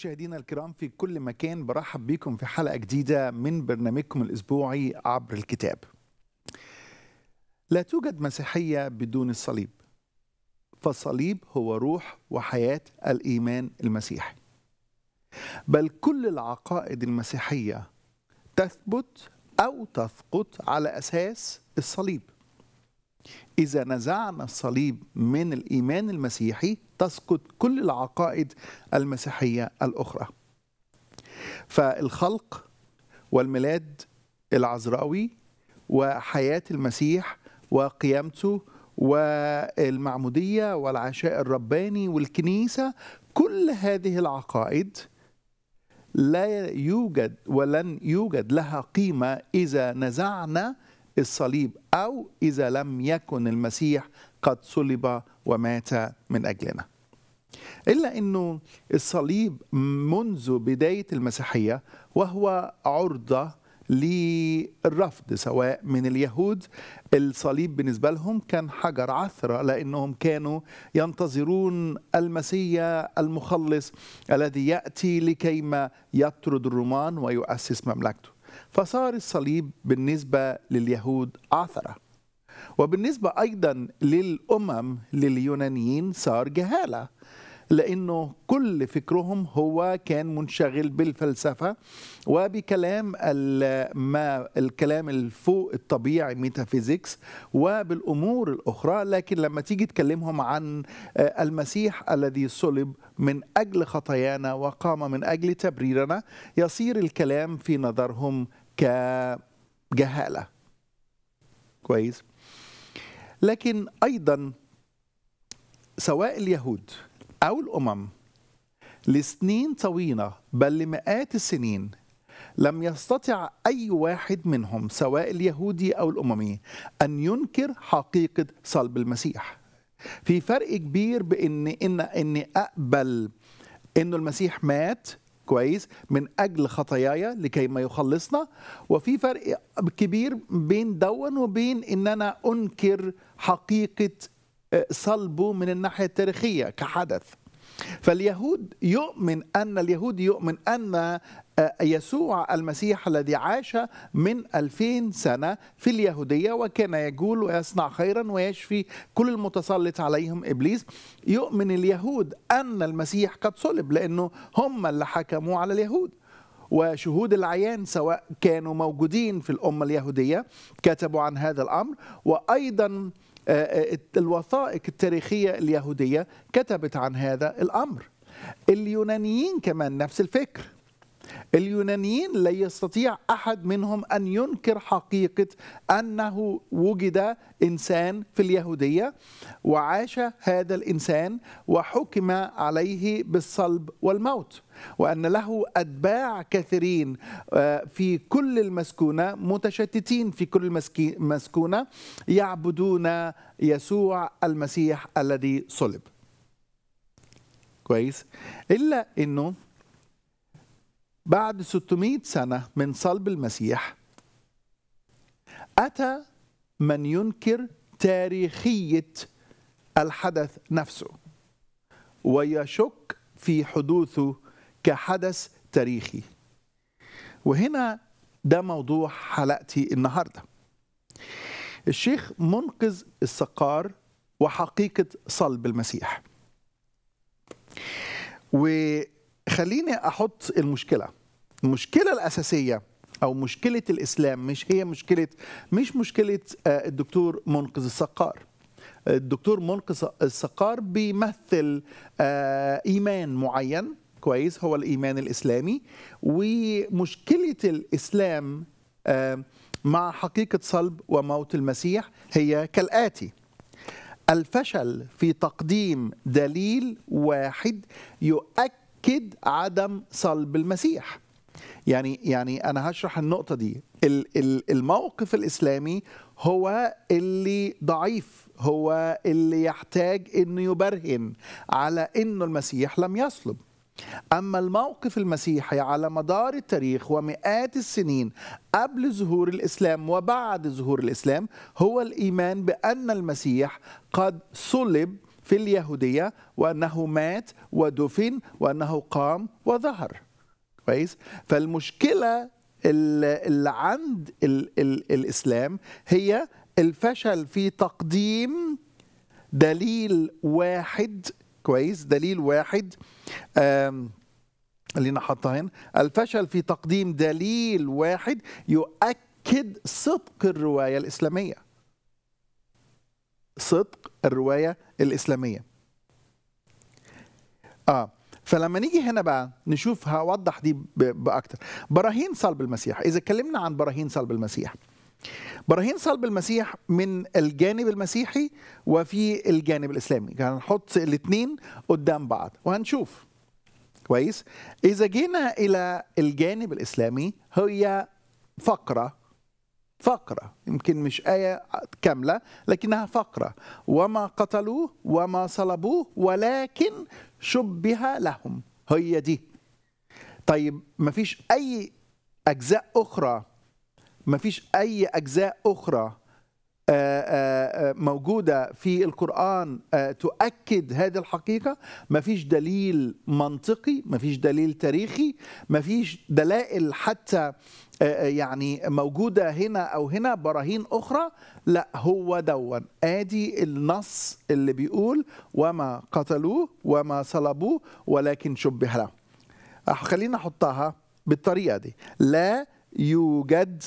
مشاهدينا الكرام في كل مكان برحب بكم في حلقة جديدة من برنامجكم الأسبوعي عبر الكتاب لا توجد مسيحية بدون الصليب فالصليب هو روح وحياة الإيمان المسيحي بل كل العقائد المسيحية تثبت أو تسقط على أساس الصليب إذا نزعنا الصليب من الإيمان المسيحي تسقط كل العقائد المسيحية الأخرى. فالخلق والميلاد العذراوي وحياة المسيح وقيامته والمعمودية والعشاء الرباني والكنيسة كل هذه العقائد لا يوجد ولن يوجد لها قيمة إذا نزعنا الصليب أو إذا لم يكن المسيح قد صلب ومات من أجلنا إلا أنه الصليب منذ بداية المسيحية وهو عرضة للرفض سواء من اليهود الصليب بالنسبة لهم كان حجر عثرة لأنهم كانوا ينتظرون المسيا المخلص الذي يأتي لكيما يطرد الرومان ويؤسس مملكته فصار الصليب بالنسبة لليهود عثرة وبالنسبة أيضا للأمم لليونانيين صار جهالة لأنه كل فكرهم هو كان منشغل بالفلسفة وبكلام ما الكلام الفوق الطبيعي ميتافيزيكس وبالأمور الأخرى لكن لما تيجي تكلمهم عن آه، المسيح الذي صلب من أجل خطايانا وقام من أجل تبريرنا يصير الكلام في نظرهم كجهالة كويس لكن أيضا سواء اليهود أو الأمم لسنين طويلة بل لمئات السنين لم يستطع أي واحد منهم سواء اليهودي أو الأممي أن ينكر حقيقة صلب المسيح في فرق كبير بإن إن إن أقبل إنه المسيح مات كويس من أجل خطاياي لكي ما يخلصنا وفي فرق كبير بين دون وبين إن أنا أنكر حقيقة صلبه من الناحية التاريخية كحدث فاليهود يؤمن أن اليهود يؤمن أن آه، يسوع المسيح الذي عاش من ألفين سنة في اليهودية وكان يجول ويصنع خيرا ويشفي كل المتسلط عليهم إبليس يؤمن اليهود أن المسيح قد صلب لأنه هم اللي حكموا على اليهود وشهود العيان سواء كانوا موجودين في الأمة اليهودية كتبوا عن هذا الأمر وأيضا آه، آه، الوثائق التاريخية اليهودية كتبت عن هذا الأمر اليونانيين كمان نفس الفكر اليونانيين لا يستطيع احد منهم ان ينكر حقيقه انه وجد انسان في اليهوديه وعاش هذا الانسان وحكم عليه بالصلب والموت وان له اتباع كثيرين آه، في كل المسكونه متشتتين في كل مسكونه يعبدون يسوع المسيح الذي صلب كويس الا انه بعد 600 سنة من صلب المسيح أتى من ينكر تاريخية الحدث نفسه ويشك في حدوثه كحدث تاريخي وهنا ده موضوع حلقتي النهارده الشيخ منقذ السقار وحقيقة صلب المسيح وخليني أحط المشكلة المشكله الاساسيه او مشكله الاسلام مش هي مشكله مش مشكله آه، الدكتور منقذ السقار الدكتور منقذ السقار بيمثل آه، ايمان معين كويس هو الايمان الاسلامي ومشكله الاسلام آه، مع حقيقه صلب وموت المسيح هي كالاتي الفشل في تقديم دليل واحد يؤكد عدم صلب المسيح يعني يعني انا هشرح النقطه دي الموقف الاسلامي هو اللي ضعيف هو اللي يحتاج انه يبرهن على انه المسيح لم يصلب أما الموقف المسيحي على مدار التاريخ ومئات السنين قبل ظهور الإسلام وبعد ظهور الإسلام هو الإيمان بأن المسيح قد صلب في اليهودية وأنه مات ودفن وأنه قام وظهر كويس فالمشكله اللي عند الـ الـ الاسلام هي الفشل في تقديم دليل واحد كويس دليل واحد اللي نحطها هنا الفشل في تقديم دليل واحد يؤكد صدق الروايه الاسلاميه صدق الروايه الاسلاميه اه فلما نيجي هنا بقى نشوف هوضح دي باكتر براهين صلب المسيح اذا اتكلمنا عن براهين صلب المسيح براهين صلب المسيح من الجانب المسيحي وفي الجانب الاسلامي هنحط الاثنين قدام بعض وهنشوف كويس اذا جينا الى الجانب الاسلامي هي فقره فقرة يمكن مش آية كاملة لكنها فقرة وما قتلوه وما صلبوه ولكن شبه لهم هي دي طيب مفيش أي أجزاء أخرى مفيش أي أجزاء أخرى آه، آه، آه، موجودة في القرآن تؤكد هذه الحقيقة مفيش دليل منطقي مفيش دليل تاريخي مفيش دلائل حتى آه، آه، يعني موجوده هنا او هنا براهين اخرى لا هو دون ادي النص اللي بيقول وما قتلوه وما صلبوه ولكن شبه له خلينا احطها بالطريقه دي لا يوجد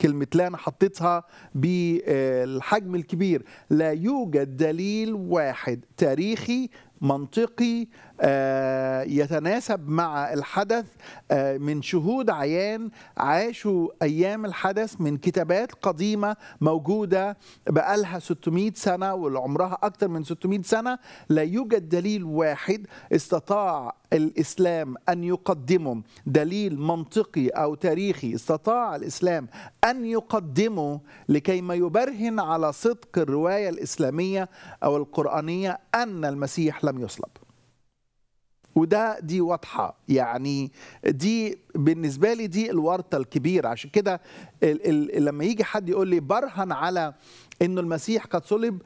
كلمة لا أنا حطيتها بالحجم الكبير لا يوجد دليل واحد تاريخي منطقي آه، يتناسب مع الحدث آه، من شهود عيان عاشوا ايام الحدث من كتابات قديمه موجوده بقالها 600 سنه والعمرها اكثر من 600 سنه لا يوجد دليل واحد استطاع الاسلام ان يقدمه دليل منطقي او تاريخي استطاع الاسلام ان يقدمه لكي ما يبرهن على صدق الروايه الاسلاميه او القرانيه ان المسيح لم يصلب وده دي واضحه يعني دي بالنسبه لي دي الورطه الكبيره عشان كده لما يجي حد يقول لي برهن على انه المسيح قد صلب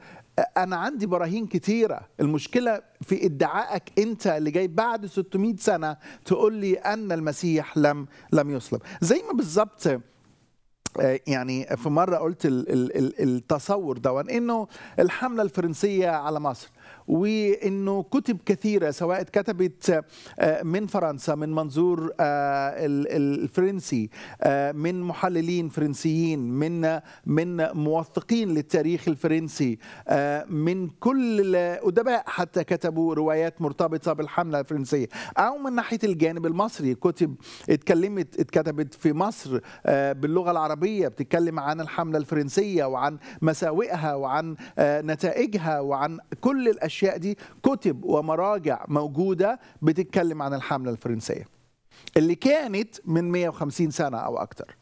انا عندي براهين كتيره المشكله في ادعائك انت اللي جاي بعد 600 سنه تقول لي ان المسيح لم لم يصلب زي ما بالظبط آه، يعني في مره قلت التصور ده انه الحمله الفرنسيه على مصر وانه كتب كثيره سواء اتكتبت آه، من فرنسا من منظور آه، الفرنسي آه، من محللين فرنسيين من من موثقين للتاريخ الفرنسي من كل الادباء حتى كتبوا روايات مرتبطه بالحمله الفرنسيه او من ناحيه الجانب المصري كتب اتكلمت اتكتبت في مصر باللغه العربيه بتتكلم عن الحمله الفرنسيه وعن مساوئها وعن نتائجها وعن كل الاشياء الاشياء دي كتب ومراجع موجوده بتتكلم عن الحمله الفرنسيه اللي كانت من 150 سنه او اكتر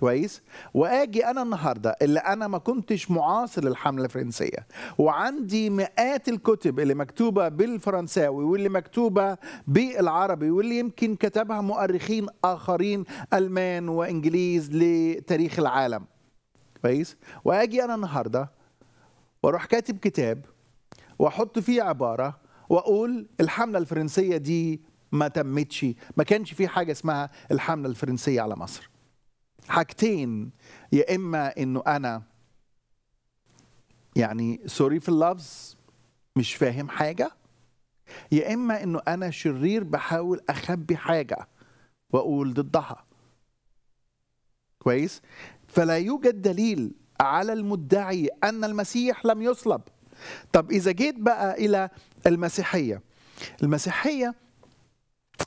كويس واجي انا النهارده اللي انا ما كنتش معاصر للحمله الفرنسيه وعندي مئات الكتب اللي مكتوبه بالفرنساوي واللي مكتوبه بالعربي واللي يمكن كتبها مؤرخين اخرين المان وانجليز لتاريخ العالم كويس واجي انا النهارده واروح كاتب كتاب واحط فيه عباره واقول الحمله الفرنسيه دي ما تمتش ما كانش في حاجه اسمها الحمله الفرنسيه على مصر حاجتين يا اما انه انا يعني سوري في اللفظ مش فاهم حاجه يا اما انه انا شرير بحاول اخبي حاجه واقول ضدها كويس فلا يوجد دليل على المدعي ان المسيح لم يصلب طب إذا جيت بقى إلى المسيحية المسيحية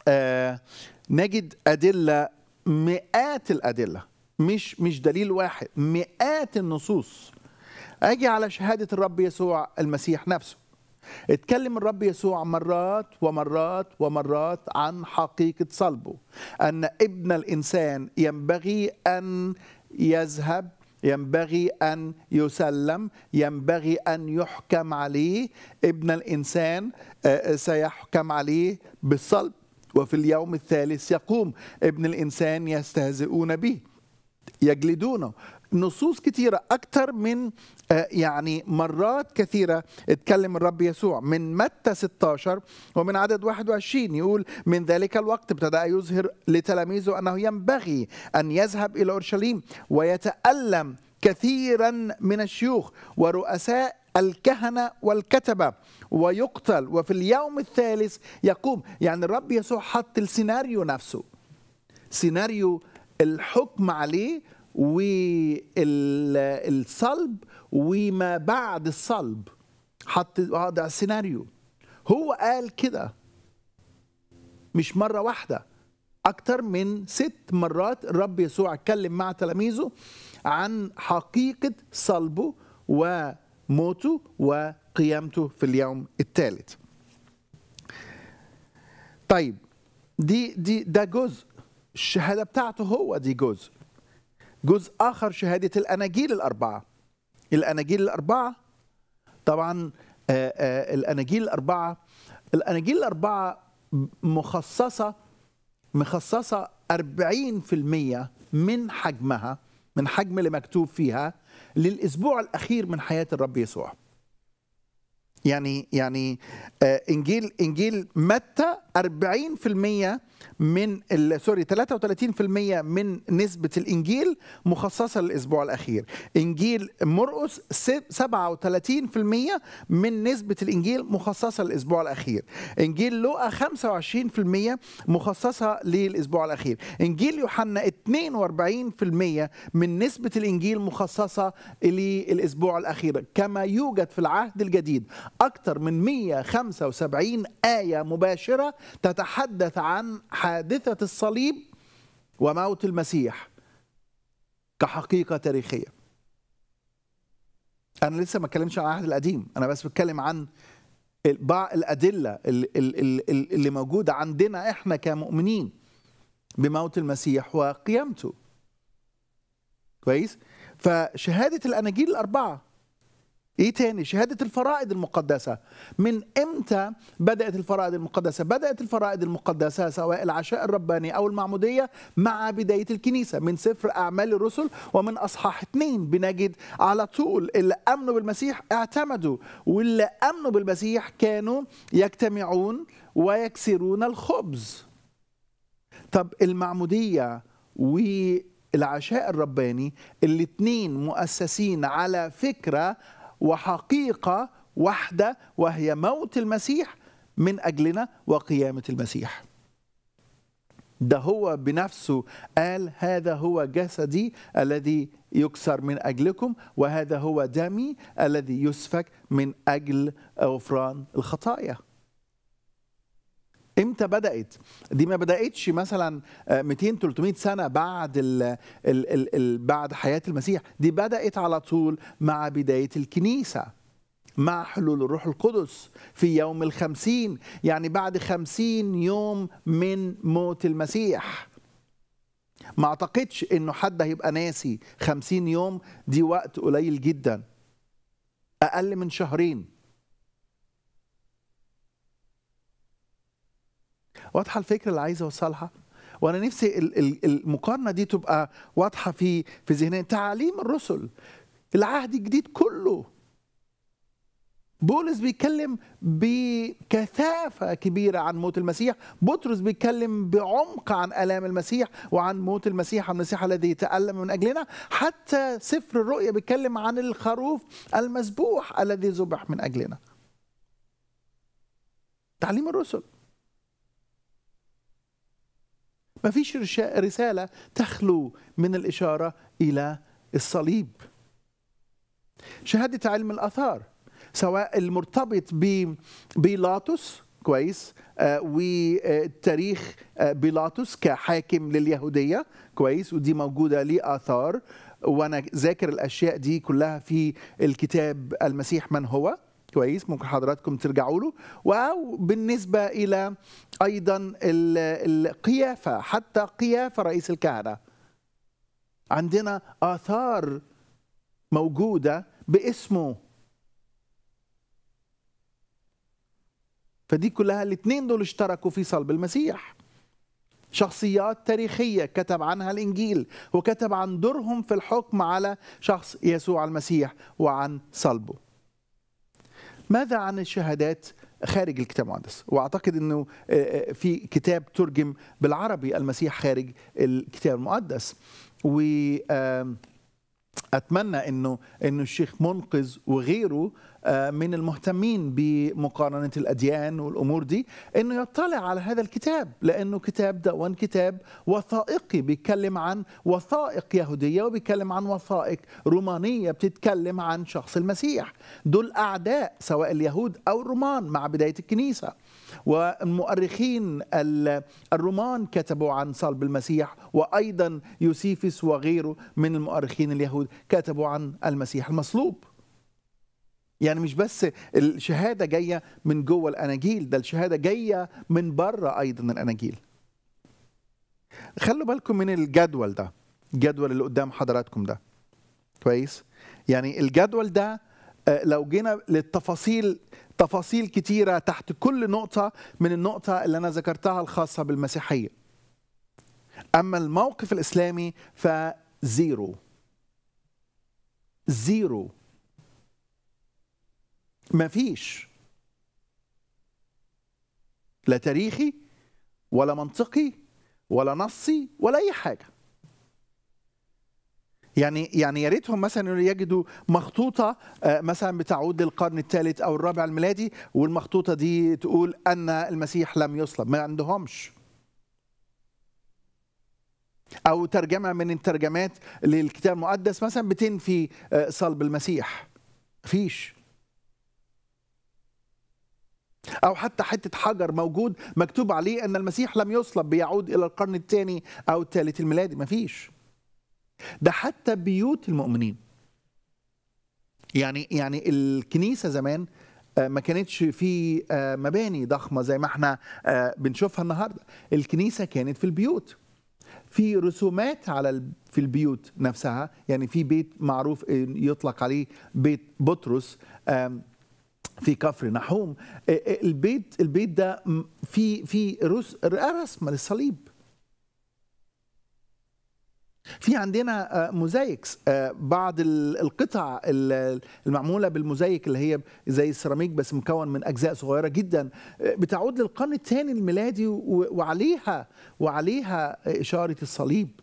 آه نجد أدلة مئات الأدلة مش مش دليل واحد مئات النصوص أجي على شهادة الرب يسوع المسيح نفسه اتكلم الرب يسوع مرات ومرات ومرات عن حقيقة صلبه أن ابن الإنسان ينبغي أن يذهب ينبغي أن يسلم ينبغي أن يحكم عليه ابن الإنسان آه، آه، سيحكم عليه بالصلب وفي اليوم الثالث يقوم ابن الإنسان يستهزئون به يجلدونه نصوص كثيرة أكثر من آه، يعني مرات كثيرة اتكلم الرب يسوع من متى 16 ومن عدد 21 يقول من ذلك الوقت ابتدأ يظهر لتلاميذه أنه ينبغي أن يذهب إلى أورشليم ويتألم كثيرا من الشيوخ ورؤساء الكهنة والكتبة ويقتل وفي اليوم الثالث يقوم يعني الرب يسوع حط السيناريو نفسه سيناريو الحكم عليه والصلب وما بعد الصلب حط وضع سيناريو هو قال كده مش مرة واحدة أكتر من ست مرات الرب يسوع اتكلم مع تلاميذه عن حقيقة صلبه وموته وقيامته في اليوم الثالث طيب دي دي ده جزء الشهاده بتاعته هو دي جزء جزء آخر شهادة الأناجيل الأربعة الأناجيل الأربعة طبعا آآ آه، آآ آه، الأناجيل الأربعة الأناجيل الأربعة مخصصة مخصصة 40% من حجمها من حجم اللي مكتوب فيها للأسبوع الأخير من حياة الرب يسوع يعني يعني آه، انجيل انجيل متى 40% من سوري 33% من نسبة الإنجيل مخصصة للأسبوع الأخير إنجيل مرقس 37% من نسبة الإنجيل مخصصة للأسبوع الأخير إنجيل لوقا 25% مخصصة للأسبوع الأخير إنجيل يوحنا 42% من نسبة الإنجيل مخصصة للأسبوع الأخير كما يوجد في العهد الجديد أكثر من 175 آية مباشرة تتحدث عن حادثة الصليب وموت المسيح كحقيقة تاريخية أنا لسه ما اتكلمش عن العهد القديم أنا بس بتكلم عن بعض الأدلة اللي موجودة عندنا إحنا كمؤمنين بموت المسيح وقيامته كويس فشهادة الأناجيل الأربعة ايه تاني شهاده الفرائض المقدسه من امتى بدات الفرائض المقدسه بدات الفرائض المقدسه سواء العشاء الرباني او المعموديه مع بدايه الكنيسه من سفر اعمال الرسل ومن اصحاح اثنين بنجد على طول اللي امنوا بالمسيح اعتمدوا واللي امنوا بالمسيح كانوا يجتمعون ويكسرون الخبز طب المعموديه و العشاء الرباني الاثنين مؤسسين على فكره وحقيقه واحده وهي موت المسيح من اجلنا وقيامه المسيح ده هو بنفسه قال هذا هو جسدي الذي يكسر من اجلكم وهذا هو دمي الذي يسفك من اجل غفران الخطايا امتى بدات دي ما بداتش مثلا 200 آه، 300 سنه بعد ال ال ال الـ بعد حياه المسيح دي بدات على طول مع بدايه الكنيسه مع حلول الروح القدس في يوم الخمسين يعني بعد خمسين يوم من موت المسيح ما اعتقدش انه حد هيبقى ناسي خمسين يوم دي وقت قليل جدا اقل من شهرين واضحه الفكره اللي عايز اوصلها وانا نفسي المقارنه دي تبقى واضحه في في ذهننا تعاليم الرسل العهد الجديد كله بولس بيتكلم بكثافه كبيره عن موت المسيح بطرس بيتكلم بعمق عن الام المسيح وعن موت المسيح المسيح الذي تالم من اجلنا حتى سفر الرؤيا بيتكلم عن الخروف المذبوح الذي ذبح من اجلنا تعليم الرسل ما فيش رسالة تخلو من الإشارة إلى الصليب شهادة علم الآثار سواء المرتبط ببيلاطس كويس آه، وتاريخ آه، بيلاطس كحاكم لليهودية كويس ودي موجودة لآثار وأنا ذاكر الأشياء دي كلها في الكتاب المسيح من هو كويس ممكن حضراتكم ترجعوا له بالنسبة الى ايضا القيافه حتى قيافه رئيس الكهنه عندنا اثار موجوده باسمه فدي كلها الاثنين دول اشتركوا في صلب المسيح شخصيات تاريخية كتب عنها الإنجيل وكتب عن دورهم في الحكم على شخص يسوع المسيح وعن صلبه ماذا عن الشهادات خارج الكتاب المقدس واعتقد انه آه، آه، في كتاب ترجم بالعربي المسيح خارج الكتاب المقدس و اتمنى انه انه الشيخ منقذ وغيره آه، من المهتمين بمقارنة الأديان والأمور دي أنه يطلع على هذا الكتاب لأنه كتاب دون كتاب وثائقي بيتكلم عن وثائق يهودية وبيتكلم عن وثائق رومانية بتتكلم عن شخص المسيح دول أعداء سواء اليهود أو الرومان مع بداية الكنيسة والمؤرخين الرومان كتبوا عن صلب المسيح وأيضا يوسيفس وغيره من المؤرخين اليهود كتبوا عن المسيح المصلوب يعني مش بس الشهاده جايه من جوه الاناجيل ده الشهاده جايه من بره ايضا الاناجيل خلوا بالكم من الجدول ده الجدول اللي قدام حضراتكم ده كويس يعني الجدول ده آه، لو جينا للتفاصيل تفاصيل كتيره تحت كل نقطه من النقطه اللي انا ذكرتها الخاصه بالمسيحيه اما الموقف الاسلامي فزيرو زيرو ما فيش لا تاريخي ولا منطقي ولا نصي ولا اي حاجه يعني يعني يا ريتهم مثلا يجدوا مخطوطه آه، مثلا بتعود للقرن الثالث او الرابع الميلادي والمخطوطه دي تقول ان المسيح لم يصلب ما عندهمش او ترجمه من الترجمات للكتاب المقدس مثلا بتنفي آه، صلب المسيح فيش أو حتى حتة حجر موجود مكتوب عليه أن المسيح لم يصلب بيعود إلى القرن الثاني أو الثالث الميلادي مفيش ده حتى بيوت المؤمنين يعني يعني الكنيسة زمان آه، ما كانتش في آه، مباني ضخمة زي ما احنا آه، بنشوفها النهاردة الكنيسة كانت في البيوت في رسومات على في البيوت نفسها يعني في بيت معروف يطلق عليه بيت بطرس في كفر نحوم البيت البيت ده في في رسمه للصليب في عندنا آه، موزايكس آه، بعض القطع المعموله بالموزايك اللي هي زي السيراميك بس مكون من اجزاء صغيره جدا آه، بتعود للقرن الثاني الميلادي وعليها وعليها اشاره الصليب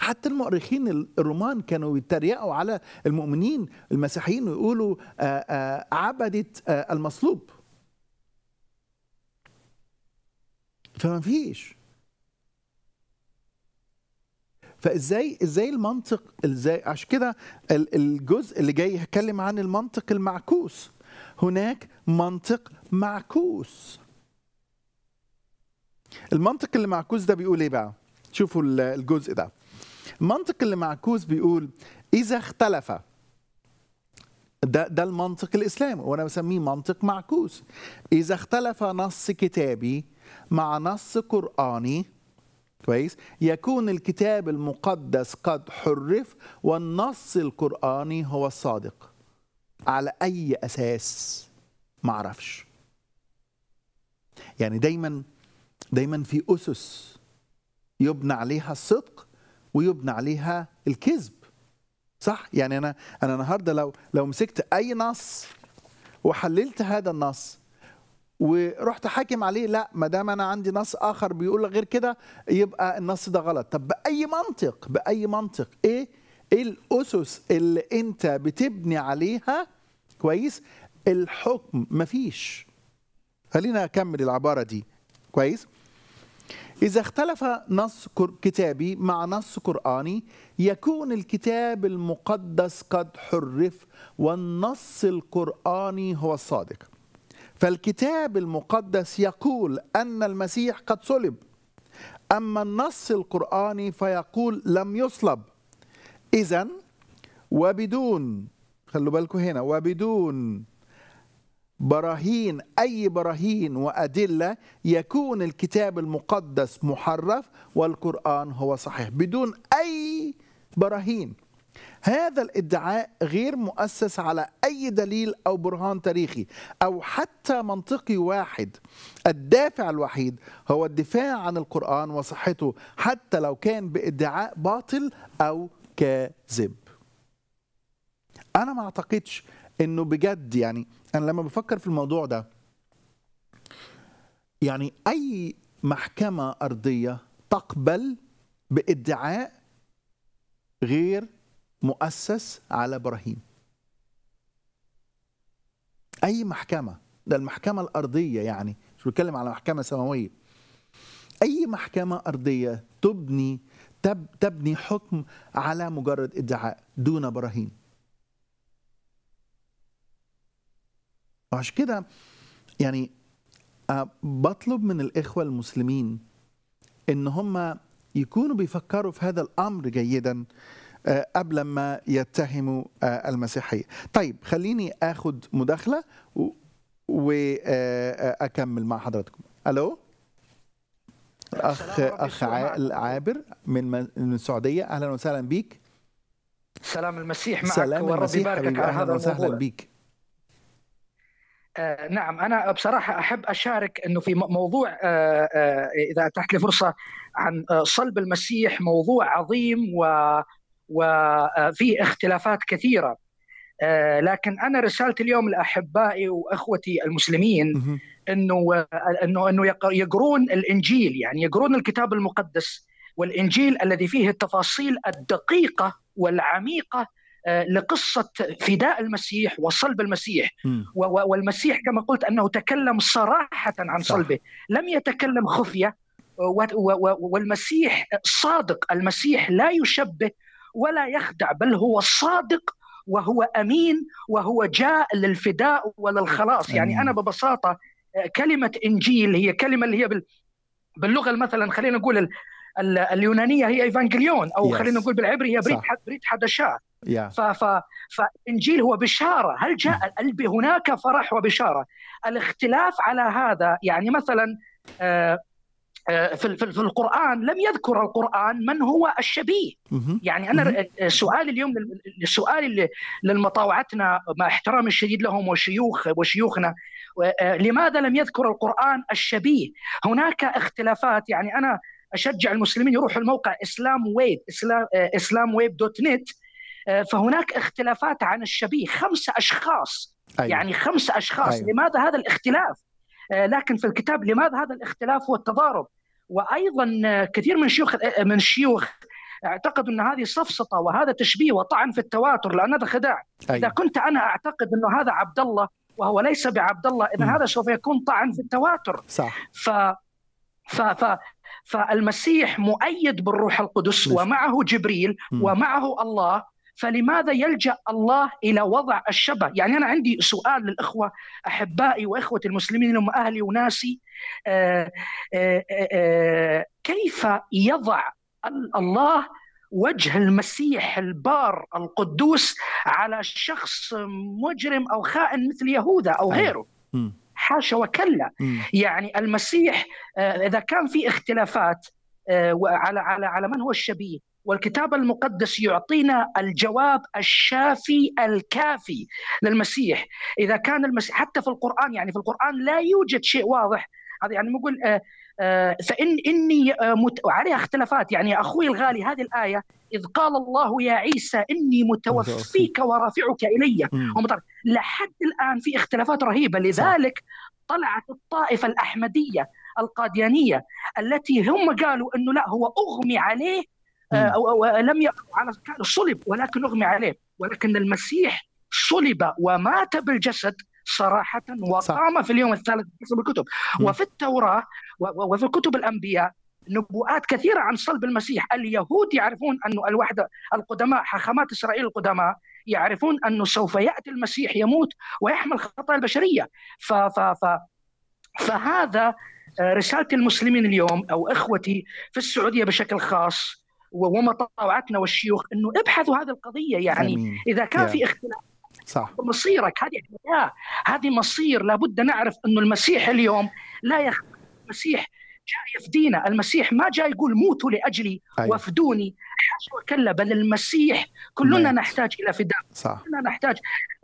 حتى المؤرخين الرومان كانوا يتريقوا على المؤمنين المسيحيين ويقولوا آه، آه، عبدت آه، المصلوب فما فيش فازاي ازاي المنطق ازاي عشان كده الجزء اللي جاي هتكلم عن المنطق المعكوس هناك منطق معكوس المنطق اللي معكوس ده بيقول ايه بقى شوفوا الجزء ده المنطق اللي معكوس بيقول اذا اختلف ده ده المنطق الاسلامي وانا بسميه منطق معكوس اذا اختلف نص كتابي مع نص قراني كويس يكون الكتاب المقدس قد حرف والنص القراني هو الصادق على اي اساس معرفش يعني دايما دايما في اسس يبنى عليها الصدق ويبنى عليها الكذب صح يعني انا انا النهارده لو لو مسكت اي نص وحللت هذا النص ورحت حاكم عليه لا ما دام انا عندي نص اخر بيقول غير كده يبقى النص ده غلط طب باي منطق باي منطق ايه ايه الاسس اللي انت بتبني عليها كويس الحكم مفيش خلينا اكمل العباره دي كويس إذا اختلف نص كتابي مع نص قرآني يكون الكتاب المقدس قد حرف والنص القرآني هو الصادق فالكتاب المقدس يقول أن المسيح قد صلب أما النص القرآني فيقول لم يصلب إذا وبدون خلوا بالكم هنا وبدون براهين أي براهين وأدلة يكون الكتاب المقدس محرف والقرآن هو صحيح بدون أي براهين هذا الادعاء غير مؤسس على أي دليل أو برهان تاريخي أو حتى منطقي واحد الدافع الوحيد هو الدفاع عن القرآن وصحته حتى لو كان بادعاء باطل أو كاذب أنا ما أعتقدش انه بجد يعني انا لما بفكر في الموضوع ده يعني اي محكمه ارضيه تقبل بادعاء غير مؤسس على براهين اي محكمه ده المحكمه الارضيه يعني مش بتكلم على محكمه سماويه اي محكمه ارضيه تبني تبني حكم على مجرد ادعاء دون براهين وعشان كده يعني آه، بطلب من الإخوة المسلمين إن هم يكونوا بيفكروا في هذا الأمر جيدا آه، قبل ما يتهموا آه، المسيحية طيب خليني أخذ مداخلة وأكمل مع حضراتكم ألو الأخ أخ عابر من من السعودية أهلا وسهلا بيك سلام المسيح معك سلام المسيح حبيبي أهلا وسهلا بيك آه، نعم انا بصراحه احب اشارك انه في موضوع آه، آه، اذا اتاحت لي فرصه عن صلب المسيح موضوع عظيم و وفيه اختلافات كثيره لكن انا رسالتي اليوم لاحبائي واخوتي المسلمين انه انه انه يقرون الانجيل يعني يقرون الكتاب المقدس والانجيل الذي فيه التفاصيل الدقيقه والعميقه آه، لقصة فداء المسيح وصلب المسيح م. والمسيح كما قلت أنه تكلم صراحة عن صح. صلبه لم يتكلم خفية والمسيح صادق المسيح لا يشبه ولا يخدع بل هو صادق وهو امين وهو جاء للفداء وللخلاص يعني انا ببساطه آه، كلمه انجيل هي كلمه اللي هي باللغه مثلا خلينا نقول اليونانيه هي ايفانجليون او خلينا نقول بالعبري هي بريد بريد حدشاه yeah. ف... ف... فالانجيل هو بشاره هل جاء hmm. القلب هناك فرح وبشاره الاختلاف على هذا يعني مثلا آه، آه، في في القران لم يذكر القران من هو الشبيه mm-hmm. يعني انا mm-hmm. سؤالي اليوم سؤالي للمطاوعتنا مع احترامي الشديد لهم وشيوخ وشيوخنا آه، لماذا لم يذكر القران الشبيه هناك اختلافات يعني انا اشجع المسلمين يروحوا الموقع اسلام ويب اسلام ويب دوت نت آه، فهناك اختلافات عن الشبيه خمس أشخاص أيوة. يعني خمس أشخاص أيوة. لماذا هذا الاختلاف آه، لكن في الكتاب لماذا هذا الاختلاف والتضارب وأيضا آه، كثير من شيوخ من شيوخ اعتقدوا ان هذه سفسطه وهذا تشبيه وطعن في التواتر لان هذا خداع أيوة. اذا كنت انا اعتقد انه هذا عبد الله وهو ليس بعبد الله اذا هذا سوف يكون طعن في التواتر صح ف ف ف فالمسيح مؤيد بالروح القدس ومعه جبريل ومعه الله فلماذا يلجا الله الى وضع الشبه يعني انا عندي سؤال للاخوه احبائي واخوه المسلمين هم اهلي وناسي آآ آه، آآ آه، آه، كيف يضع الله وجه المسيح البار القدوس على شخص مجرم او خائن مثل يهوذا او أيوة. غيره حاشا وكلا يعني المسيح اذا كان في اختلافات على على على من هو الشبيه والكتاب المقدس يعطينا الجواب الشافي الكافي للمسيح إذا كان المسيح حتى في القرآن يعني في القرآن لا يوجد شيء واضح هذا يعني نقول آه، آه، فإن إني آه، مت... عليها اختلافات يعني أخوي الغالي هذه الآية إذ قال الله يا عيسى إني متوفيك ورافعك إلي لحد الآن في اختلافات رهيبة لذلك طلعت الطائفة الأحمدية القاديانية التي هم قالوا أنه لا هو أغمي عليه آه، أو لم يقف على صلب ولكن أغمي عليه ولكن المسيح صلب ومات بالجسد صراحة وقام في اليوم الثالث حسب الكتب وفي التوراة وفي كتب الأنبياء نبوءات كثيرة عن صلب المسيح اليهود يعرفون أن الوحدة القدماء حاخامات إسرائيل القدماء يعرفون أنه سوف يأتي المسيح يموت ويحمل خطايا البشرية ف... ف... ف... فهذا آه، رسالة المسلمين اليوم أو إخوتي في السعودية بشكل خاص ومطاوعتنا والشيوخ انه ابحثوا هذه القضيه يعني أمين. اذا كان yeah. في اختلاف صح مصيرك هذه حياه هذه مصير لابد نعرف انه المسيح اليوم لا يختلف المسيح جاء يفدينا المسيح ما جاء يقول موتوا لأجلي أيوة. وافدوني كلا بل المسيح كلنا ميت. نحتاج إلى فداء صح. كلنا نحتاج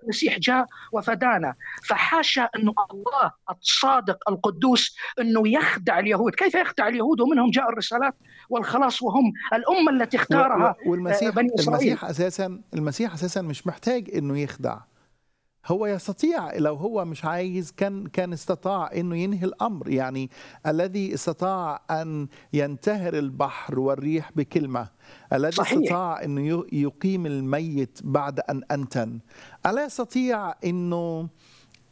المسيح جاء وفدانا فحاشا أنه الله الصادق القدوس أنه يخدع اليهود كيف يخدع اليهود ومنهم جاء الرسالات والخلاص وهم الأمة التي اختارها آه، والمسيح بني إسرائيل. المسيح أساسا المسيح أساسا مش محتاج أنه يخدع هو يستطيع لو هو مش عايز كان كان استطاع انه ينهي الامر يعني الذي استطاع ان ينتهر البحر والريح بكلمه الذي صحيح. استطاع انه يقيم الميت بعد ان انتن الا يستطيع انه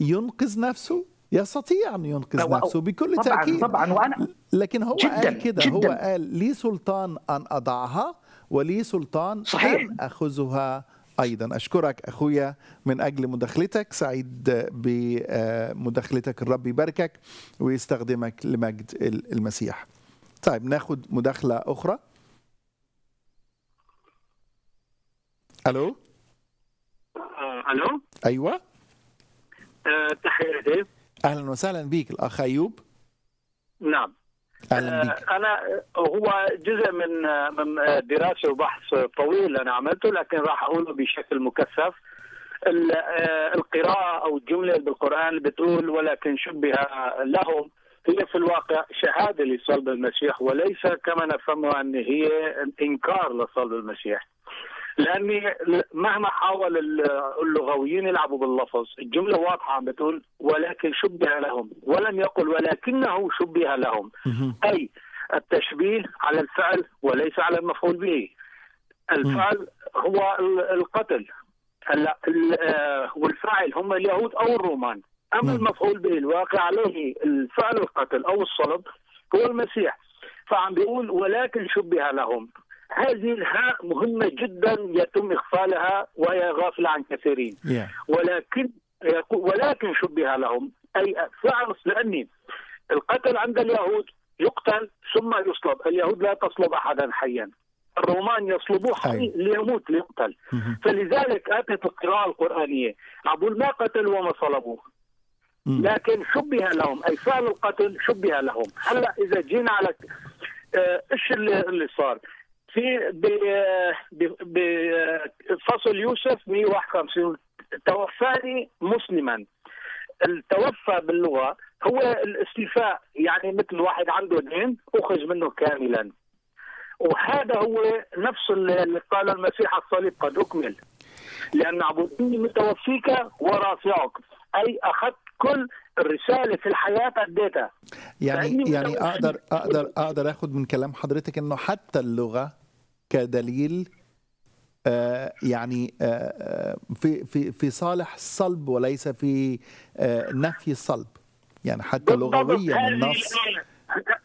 ينقذ نفسه يستطيع ان ينقذ نفسه بكل طبعًا تاكيد طبعا وانا لكن هو جداً قال كده هو قال لي سلطان ان اضعها ولي سلطان صحيح. ان اخذها ايضا اشكرك اخويا من اجل مداخلتك سعيد بمداخلتك الرب يباركك ويستخدمك لمجد المسيح طيب ناخد مداخله اخرى الو آه، الو ايوه آه، تحياتي اهلا وسهلا بيك الاخ ايوب نعم اهلا بك آه، انا آه، هو جزء من آه، من دراسه وبحث طويل انا عملته لكن راح اقوله بشكل مكثف القراءه او الجمله بالقران بتقول ولكن شبه لهم هي في الواقع شهاده لصلب المسيح وليس كما نفهمها ان هي انكار لصلب المسيح لاني مهما حاول اللغويين يلعبوا باللفظ الجمله واضحه بتقول ولكن شبه لهم ولم يقل ولكنه شبه لهم اي التشبيه على الفعل وليس على المفعول به الفعل هو القتل هلا آه، والفاعل هم اليهود او الرومان اما المفعول به الواقع عليه الفعل القتل او الصلب هو المسيح فعم بيقول ولكن شبه لهم هذه الحق مهمة جدا يتم إغفالها وهي غافلة عن كثيرين ولكن ولكن شبه لهم أي فعل لأني القتل عند اليهود يقتل ثم يصلب اليهود لا تصلب أحدا حيا الرومان يصلبوه حي ليموت ليقتل فلذلك أتت القراءة القرآنية عبول ما قتلوا وما صلبوه لكن شبه لهم أي فعل القتل شبه لهم هلا إذا جينا على آه، ايش اللي صار؟ في بفصل يوسف 151 توفاني مسلما التوفى باللغه هو الاستيفاء يعني مثل واحد عنده دين اخذ منه كاملا وهذا هو نفس اللي قال المسيح الصليب قد اكمل لان عبودني متوفيك ورافعك اي اخذت كل الرساله في الحياه اديتها يعني يعني اقدر اقدر اقدر اخذ من كلام حضرتك انه حتى اللغه كدليل آه، يعني آه، آه، في في في صالح الصلب وليس في نفي الصلب يعني حتى لغويا النص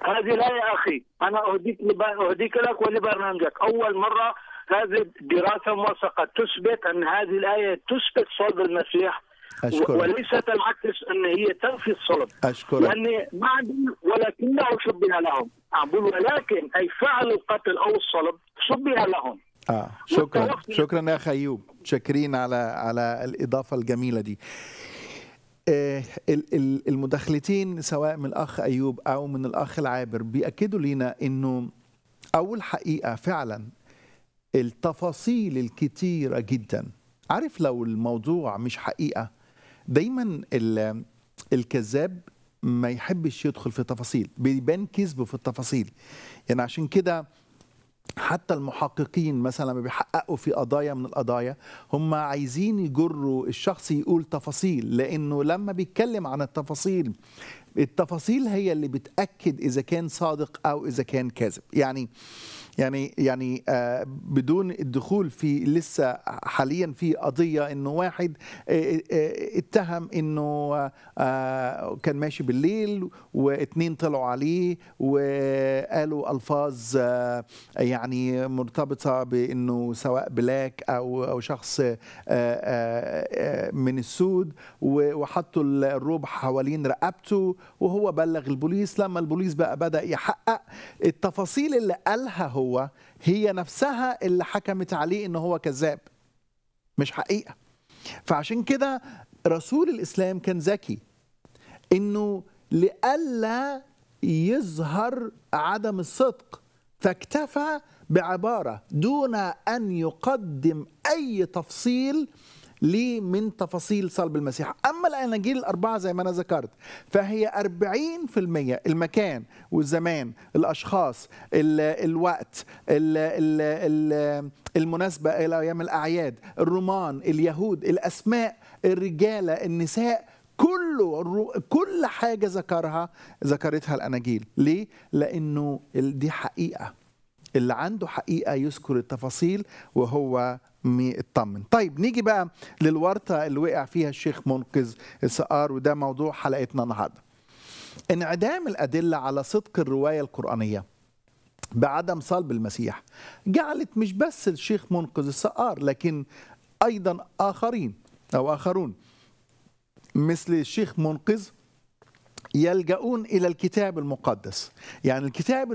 هذه لا يا اخي انا اهديك اهديك لك ولبرنامجك اول مره هذه دراسه موثقه تثبت ان هذه الايه تثبت صلب المسيح أشكرك. وليست العكس ان هي تنفي الصلب أشكرك. لان يعني بعد ولكنه شبه لهم أقول ولكن اي فعل القتل او الصلب شبه لهم آه. شكرا شكرا يا خيوب شاكرين على على الاضافه الجميله دي آه، المداخلتين سواء من الاخ ايوب او من الاخ العابر بياكدوا لنا انه اول حقيقه فعلا التفاصيل الكتيره جدا عارف لو الموضوع مش حقيقه دايما الكذاب ما يحبش يدخل في تفاصيل بيبان كذبه في التفاصيل يعني عشان كده حتى المحققين مثلا لما بيحققوا في قضايا من القضايا هم عايزين يجروا الشخص يقول تفاصيل لانه لما بيتكلم عن التفاصيل التفاصيل هي اللي بتاكد اذا كان صادق او اذا كان كاذب يعني يعني يعني آه، بدون الدخول في لسه حاليا في قضيه انه واحد آه، آه، اتهم انه كان ماشي بالليل واثنين طلعوا عليه وقالوا الفاظ يعني مرتبطه بانه سواء بلاك او او شخص من السود وحطوا الروب حوالين رقبته وهو بلغ البوليس لما البوليس بقى بدا يحقق التفاصيل اللي قالها هو هو هي نفسها اللي حكمت عليه ان هو كذاب مش حقيقه فعشان كده رسول الاسلام كان ذكي انه لئلا يظهر عدم الصدق فاكتفى بعباره دون ان يقدم اي تفصيل ليه من تفاصيل صلب المسيح أما الأناجيل الأربعة زي ما أنا ذكرت فهي 40% المكان والزمان الأشخاص الـ الوقت الـ الـ المناسبة إلى أيام الأعياد الرومان اليهود الأسماء الرجالة النساء كله كل حاجة ذكرها ذكرتها الأناجيل ليه؟ لأنه دي حقيقة اللي عنده حقيقة يذكر التفاصيل وهو مطمن طيب نيجي بقى للورطة اللي وقع فيها الشيخ منقذ السقار وده موضوع حلقتنا النهاردة انعدام الأدلة على صدق الرواية القرآنية بعدم صلب المسيح جعلت مش بس الشيخ منقذ السقار لكن أيضا آخرين أو آخرون مثل الشيخ منقذ يلجؤون إلى الكتاب المقدس يعني الكتاب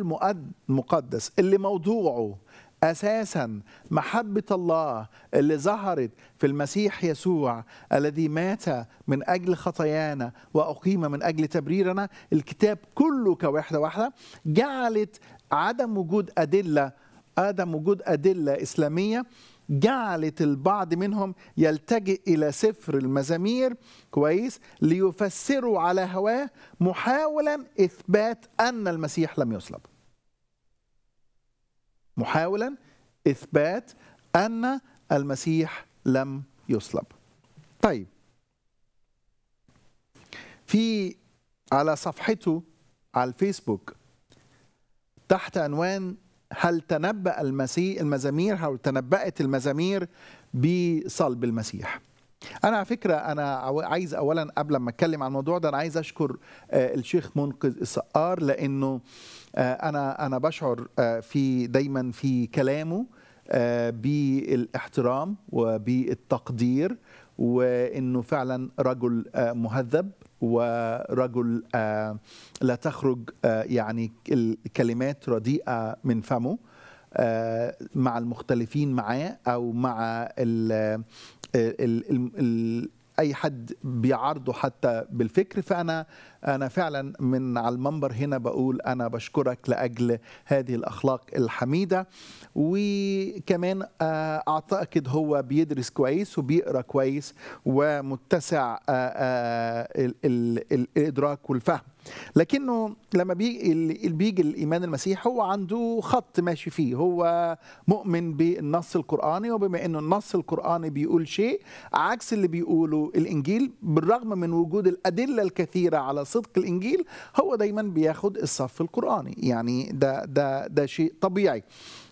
المقدس اللي موضوعه اساسا محبه الله اللي ظهرت في المسيح يسوع الذي مات من اجل خطايانا واقيم من اجل تبريرنا الكتاب كله كوحده واحده جعلت عدم وجود ادله عدم وجود ادله اسلاميه جعلت البعض منهم يلتجئ الى سفر المزامير كويس ليفسروا على هواه محاولا اثبات ان المسيح لم يصلب محاولا إثبات أن المسيح لم يصلب طيب في على صفحته على الفيسبوك تحت عنوان هل تنبأ المسيح المزامير هل تنبأت المزامير بصلب المسيح أنا على فكرة أنا عايز أولا قبل ما أتكلم عن الموضوع ده أنا عايز أشكر آه، الشيخ منقذ السقار لأنه آه، انا انا بشعر آه، في دايما في كلامه آه، بالاحترام وبالتقدير وانه فعلا رجل مهذب ورجل لا تخرج يعني الكلمات رديئه من فمه مع المختلفين معاه او مع الـ الـ الـ الـ اي حد بيعارضه حتى بالفكر فانا أنا فعلا من على المنبر هنا بقول أنا بشكرك لأجل هذه الأخلاق الحميدة وكمان آه، أعتقد هو بيدرس كويس وبيقرأ كويس ومتسع آه، آه، الإدراك والفهم لكنه لما بيجي بيجي الايمان المسيح هو عنده خط ماشي فيه هو مؤمن بالنص القراني وبما انه النص القراني بيقول شيء عكس اللي بيقوله الانجيل بالرغم من وجود الادله الكثيره على صدق الانجيل هو دايما بياخد الصف القراني يعني ده ده ده شيء طبيعي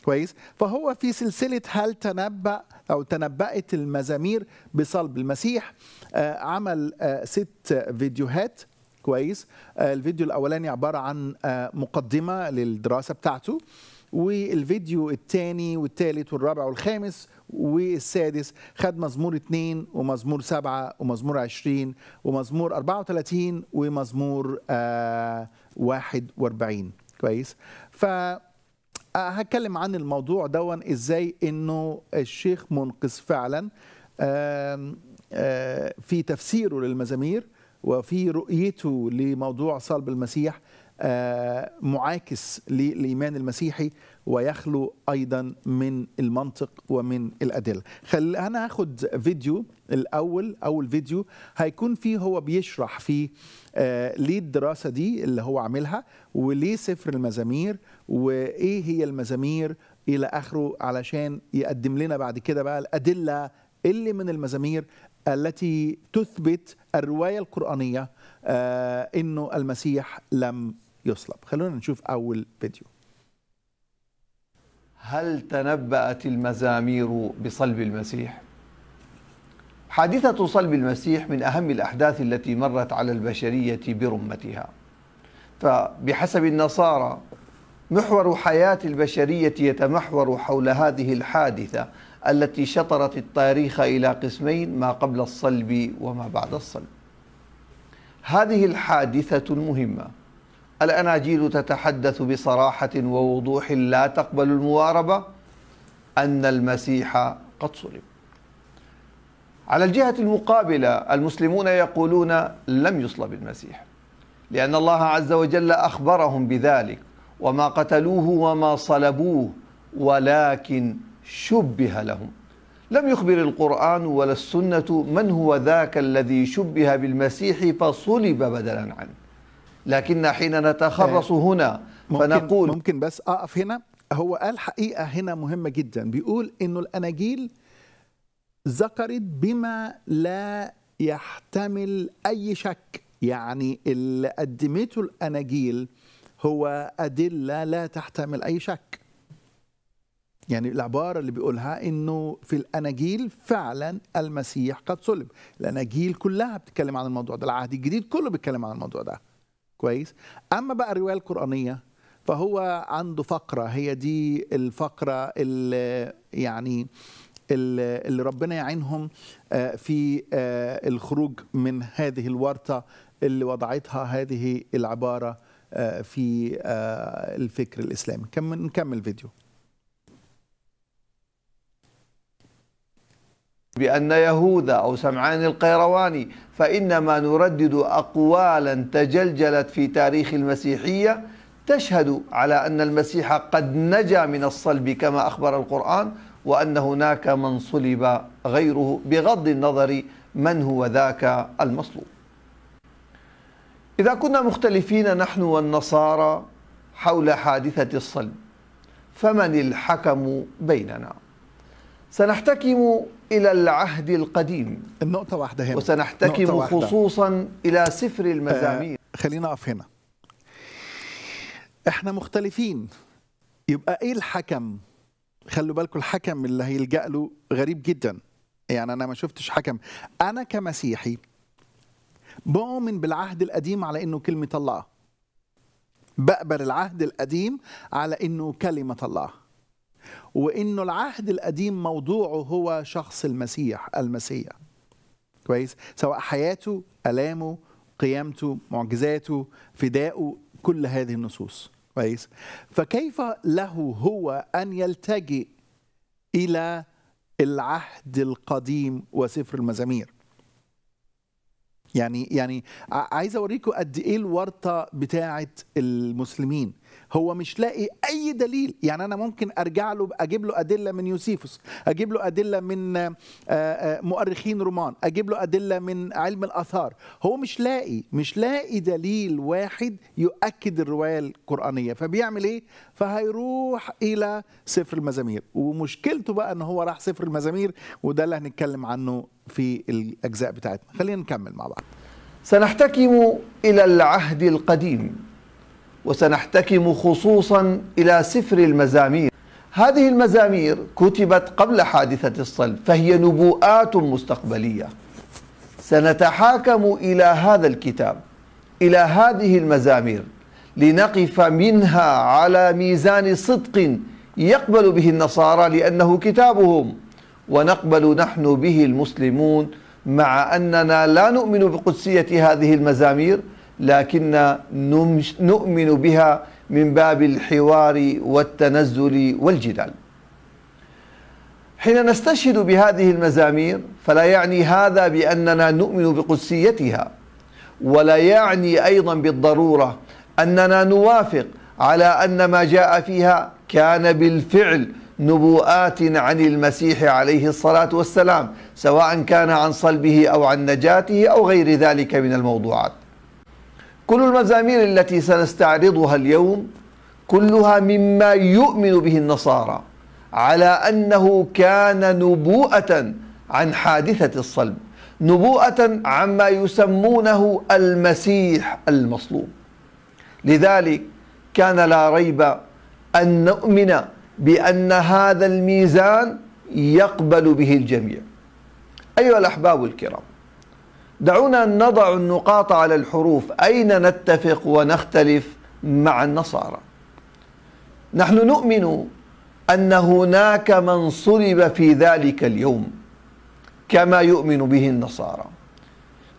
كويس فهو في سلسله هل تنبأ او تنبأت المزامير بصلب المسيح آه، عمل آه، ست فيديوهات كويس آه، الفيديو الاولاني عباره عن مقدمه للدراسه بتاعته والفيديو الثاني والثالث والرابع والخامس والسادس خد مزمور 2 ومزمور 7 ومزمور 20 ومزمور 34 ومزمور آه 41 كويس ف آه، هتكلم عن الموضوع دون ازاي انه الشيخ منقذ فعلا آه في تفسيره للمزامير وفي رؤيته لموضوع صلب المسيح آه، معاكس للايمان المسيحي ويخلو ايضا من المنطق ومن الادله خل انا هاخد فيديو الاول اول فيديو هيكون فيه هو بيشرح فيه آه، ليه الدراسه دي اللي هو عاملها وليه سفر المزامير وايه هي المزامير الى اخره علشان يقدم لنا بعد كده بقى الادله اللي من المزامير التي تثبت الروايه القرانيه آه، انه المسيح لم يصلب خلونا نشوف أول فيديو هل تنبأت المزامير بصلب المسيح؟ حادثة صلب المسيح من أهم الأحداث التي مرت على البشرية برمتها فبحسب النصارى محور حياة البشرية يتمحور حول هذه الحادثة التي شطرت التاريخ إلى قسمين ما قبل الصلب وما بعد الصلب هذه الحادثة المهمة الأناجيل تتحدث بصراحة ووضوح لا تقبل المواربة أن المسيح قد صلب على الجهة المقابلة المسلمون يقولون لم يصلب المسيح لأن الله عز وجل أخبرهم بذلك وما قتلوه وما صلبوه ولكن شبه لهم لم يخبر القرآن ولا السنة من هو ذاك الذي شبه بالمسيح فصلب بدلا عنه لكن حين نتخرص إيه. هنا ممكن فنقول ممكن بس أقف هنا هو قال حقيقة هنا مهمة جدا بيقول إنه الأناجيل ذكرت بما لا يحتمل أي شك يعني اللي قدمته الأناجيل هو أدلة لا تحتمل أي شك يعني العبارة اللي بيقولها إنه في الأناجيل فعلا المسيح قد صلب الأناجيل كلها بتتكلم عن الموضوع ده العهد الجديد كله بيتكلم عن الموضوع ده كويس اما بقى الروايه القرانيه فهو عنده فقره هي دي الفقره اللي يعني اللي ربنا يعينهم آه، في آه، الخروج من هذه الورطه اللي وضعتها هذه العباره آه، في الفكر الاسلامي نكمل فيديو بأن يهوذا أو سمعان القيرواني فإنما نردد أقوالا تجلجلت في تاريخ المسيحية تشهد على أن المسيح قد نجا من الصلب كما أخبر القرآن وأن هناك من صلب غيره بغض النظر من هو ذاك المصلوب إذا كنا مختلفين نحن والنصارى حول حادثة الصلب فمن الحكم بيننا؟ سنحتكم إلى العهد القديم النقطة واحدة هنا وسنحتكم واحدة. خصوصا إلى سفر آه، المزامير آه خلينا أقف هنا احنا مختلفين يبقى ايه الحكم خلوا بالكم الحكم اللي هيلجأ له غريب جدا يعني انا ما شفتش حكم انا كمسيحي بؤمن بالعهد القديم على انه كلمه الله بقبل العهد القديم على انه كلمه الله وانه العهد القديم موضوعه هو شخص المسيح المسيح كويس سواء حياته الامه قيامته معجزاته فدائه كل هذه النصوص كويس فكيف له هو ان يلتجئ الى العهد القديم وسفر المزامير يعني يعني عايز اوريكم قد ايه الورطه بتاعه المسلمين هو مش لاقي اي دليل يعني انا ممكن ارجع له اجيب له ادله من يوسيفوس اجيب له ادله من آه، آه، مؤرخين رومان اجيب له ادله من علم الاثار هو مش لاقي مش لاقي دليل واحد يؤكد الروايه القرانيه فبيعمل ايه فهيروح الى سفر المزامير ومشكلته بقى ان هو راح سفر المزامير وده اللي هنتكلم عنه في الاجزاء بتاعتنا خلينا نكمل مع بعض سنحتكم الى العهد القديم وسنحتكم خصوصا إلى سفر المزامير هذه المزامير كتبت قبل حادثة الصلب فهي نبوءات مستقبلية سنتحاكم إلى هذا الكتاب إلى هذه المزامير لنقف منها على ميزان صدق يقبل به النصارى لأنه كتابهم ونقبل نحن به المسلمون مع أننا لا نؤمن بقدسية هذه المزامير لكن نؤمن بها من باب الحوار والتنزل والجدال حين نستشهد بهذه المزامير فلا يعني هذا بأننا نؤمن بقدسيتها ولا يعني أيضا بالضرورة أننا نوافق على أن ما جاء فيها كان بالفعل نبوءات عن المسيح عليه الصلاة والسلام سواء كان عن صلبه أو عن نجاته أو غير ذلك من الموضوعات كل المزامير التي سنستعرضها اليوم كلها مما يؤمن به النصارى على أنه كان نبوءة عن حادثة الصلب نبوءة عما يسمونه المسيح المصلوب لذلك كان لا ريب أن نؤمن بأن هذا الميزان يقبل به الجميع أيها الأحباب الكرام دعونا نضع النقاط على الحروف أين نتفق ونختلف مع النصارى نحن نؤمن أن هناك من صلب في ذلك اليوم كما يؤمن به النصارى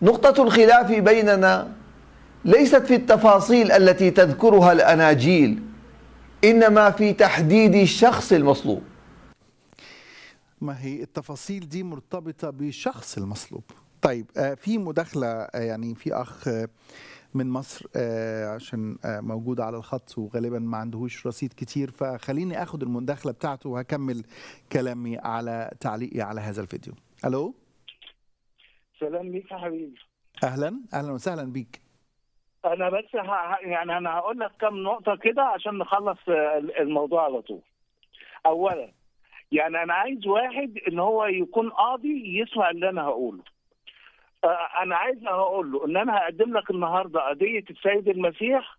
نقطة الخلاف بيننا ليست في التفاصيل التي تذكرها الأناجيل إنما في تحديد الشخص المصلوب ما هي التفاصيل دي مرتبطة بشخص المصلوب طيب آه، في مداخله آه، يعني في اخ آه، من مصر عشان موجود على الخط وغالبا ما عندهوش رصيد كتير فخليني اخد المداخله بتاعته وهكمل كلامي على تعليقي على هذا الفيديو الو سلام بيك يا حبيبي اهلا اهلا وسهلا بيك انا بس ه... يعني انا هقول لك كام نقطه كده عشان نخلص الموضوع على طول اولا يعني انا عايز واحد ان هو يكون قاضي يسمع اللي انا هقوله آه، انا عايز اقول له ان انا هقدم لك النهارده قضيه السيد المسيح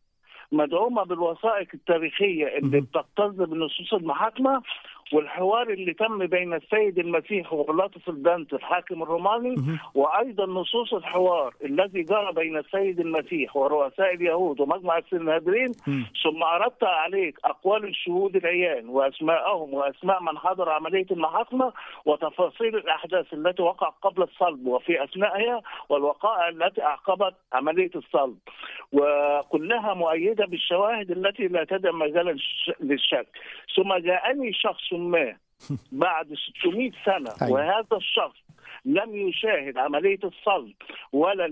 مدعومه بالوثائق التاريخيه اللي بتقتضي بنصوص المحاكمه والحوار اللي تم بين السيد المسيح وغلاطس البنت الحاكم الروماني وايضا نصوص الحوار الذي جرى بين السيد المسيح ورؤساء اليهود ومجمع السنهدرين ثم عرضت عليك اقوال الشهود العيان واسماءهم واسماء من حضر عمليه المحاكمه وتفاصيل الاحداث التي وقعت قبل الصلب وفي اثنائها والوقائع التي اعقبت عمليه الصلب وكلها مؤيده بالشواهد التي لا تدع مجالا للشك ثم جاءني شخص ما بعد 600 سنة أيوة. وهذا الشخص لم يشاهد عملية الصلب ولا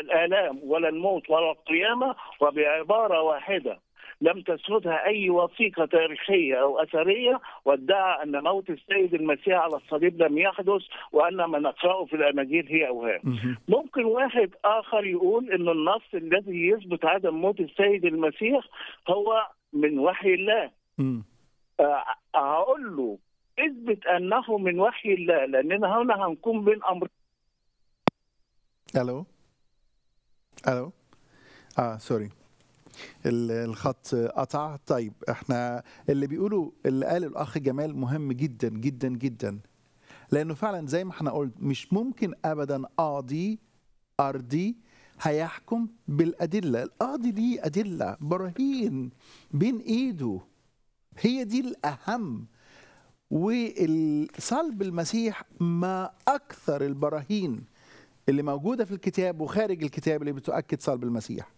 الآلام ولا الموت ولا القيامة وبعبارة واحدة لم تسردها أي وثيقة تاريخية أو أثرية وادعى أن موت السيد المسيح على الصليب لم يحدث وأن ما نقرأه في الأناجيل هي أوهام ممكن واحد آخر يقول أن النص الذي يثبت عدم موت السيد المسيح هو من وحي الله آه، هقول له اثبت انه من وحي الله لاننا هنا هنكون بين امر الو الو اه سوري الخط قطع طيب احنا اللي بيقولوا اللي قاله الاخ جمال مهم جدا جدا جدا لانه فعلا زي ما احنا قلت مش ممكن ابدا قاضي ارضي هيحكم بالادله القاضي ليه ادله براهين بين ايده هي دي الأهم وصلب المسيح ما أكثر البراهين اللي موجودة في الكتاب وخارج الكتاب اللي بتؤكد صلب المسيح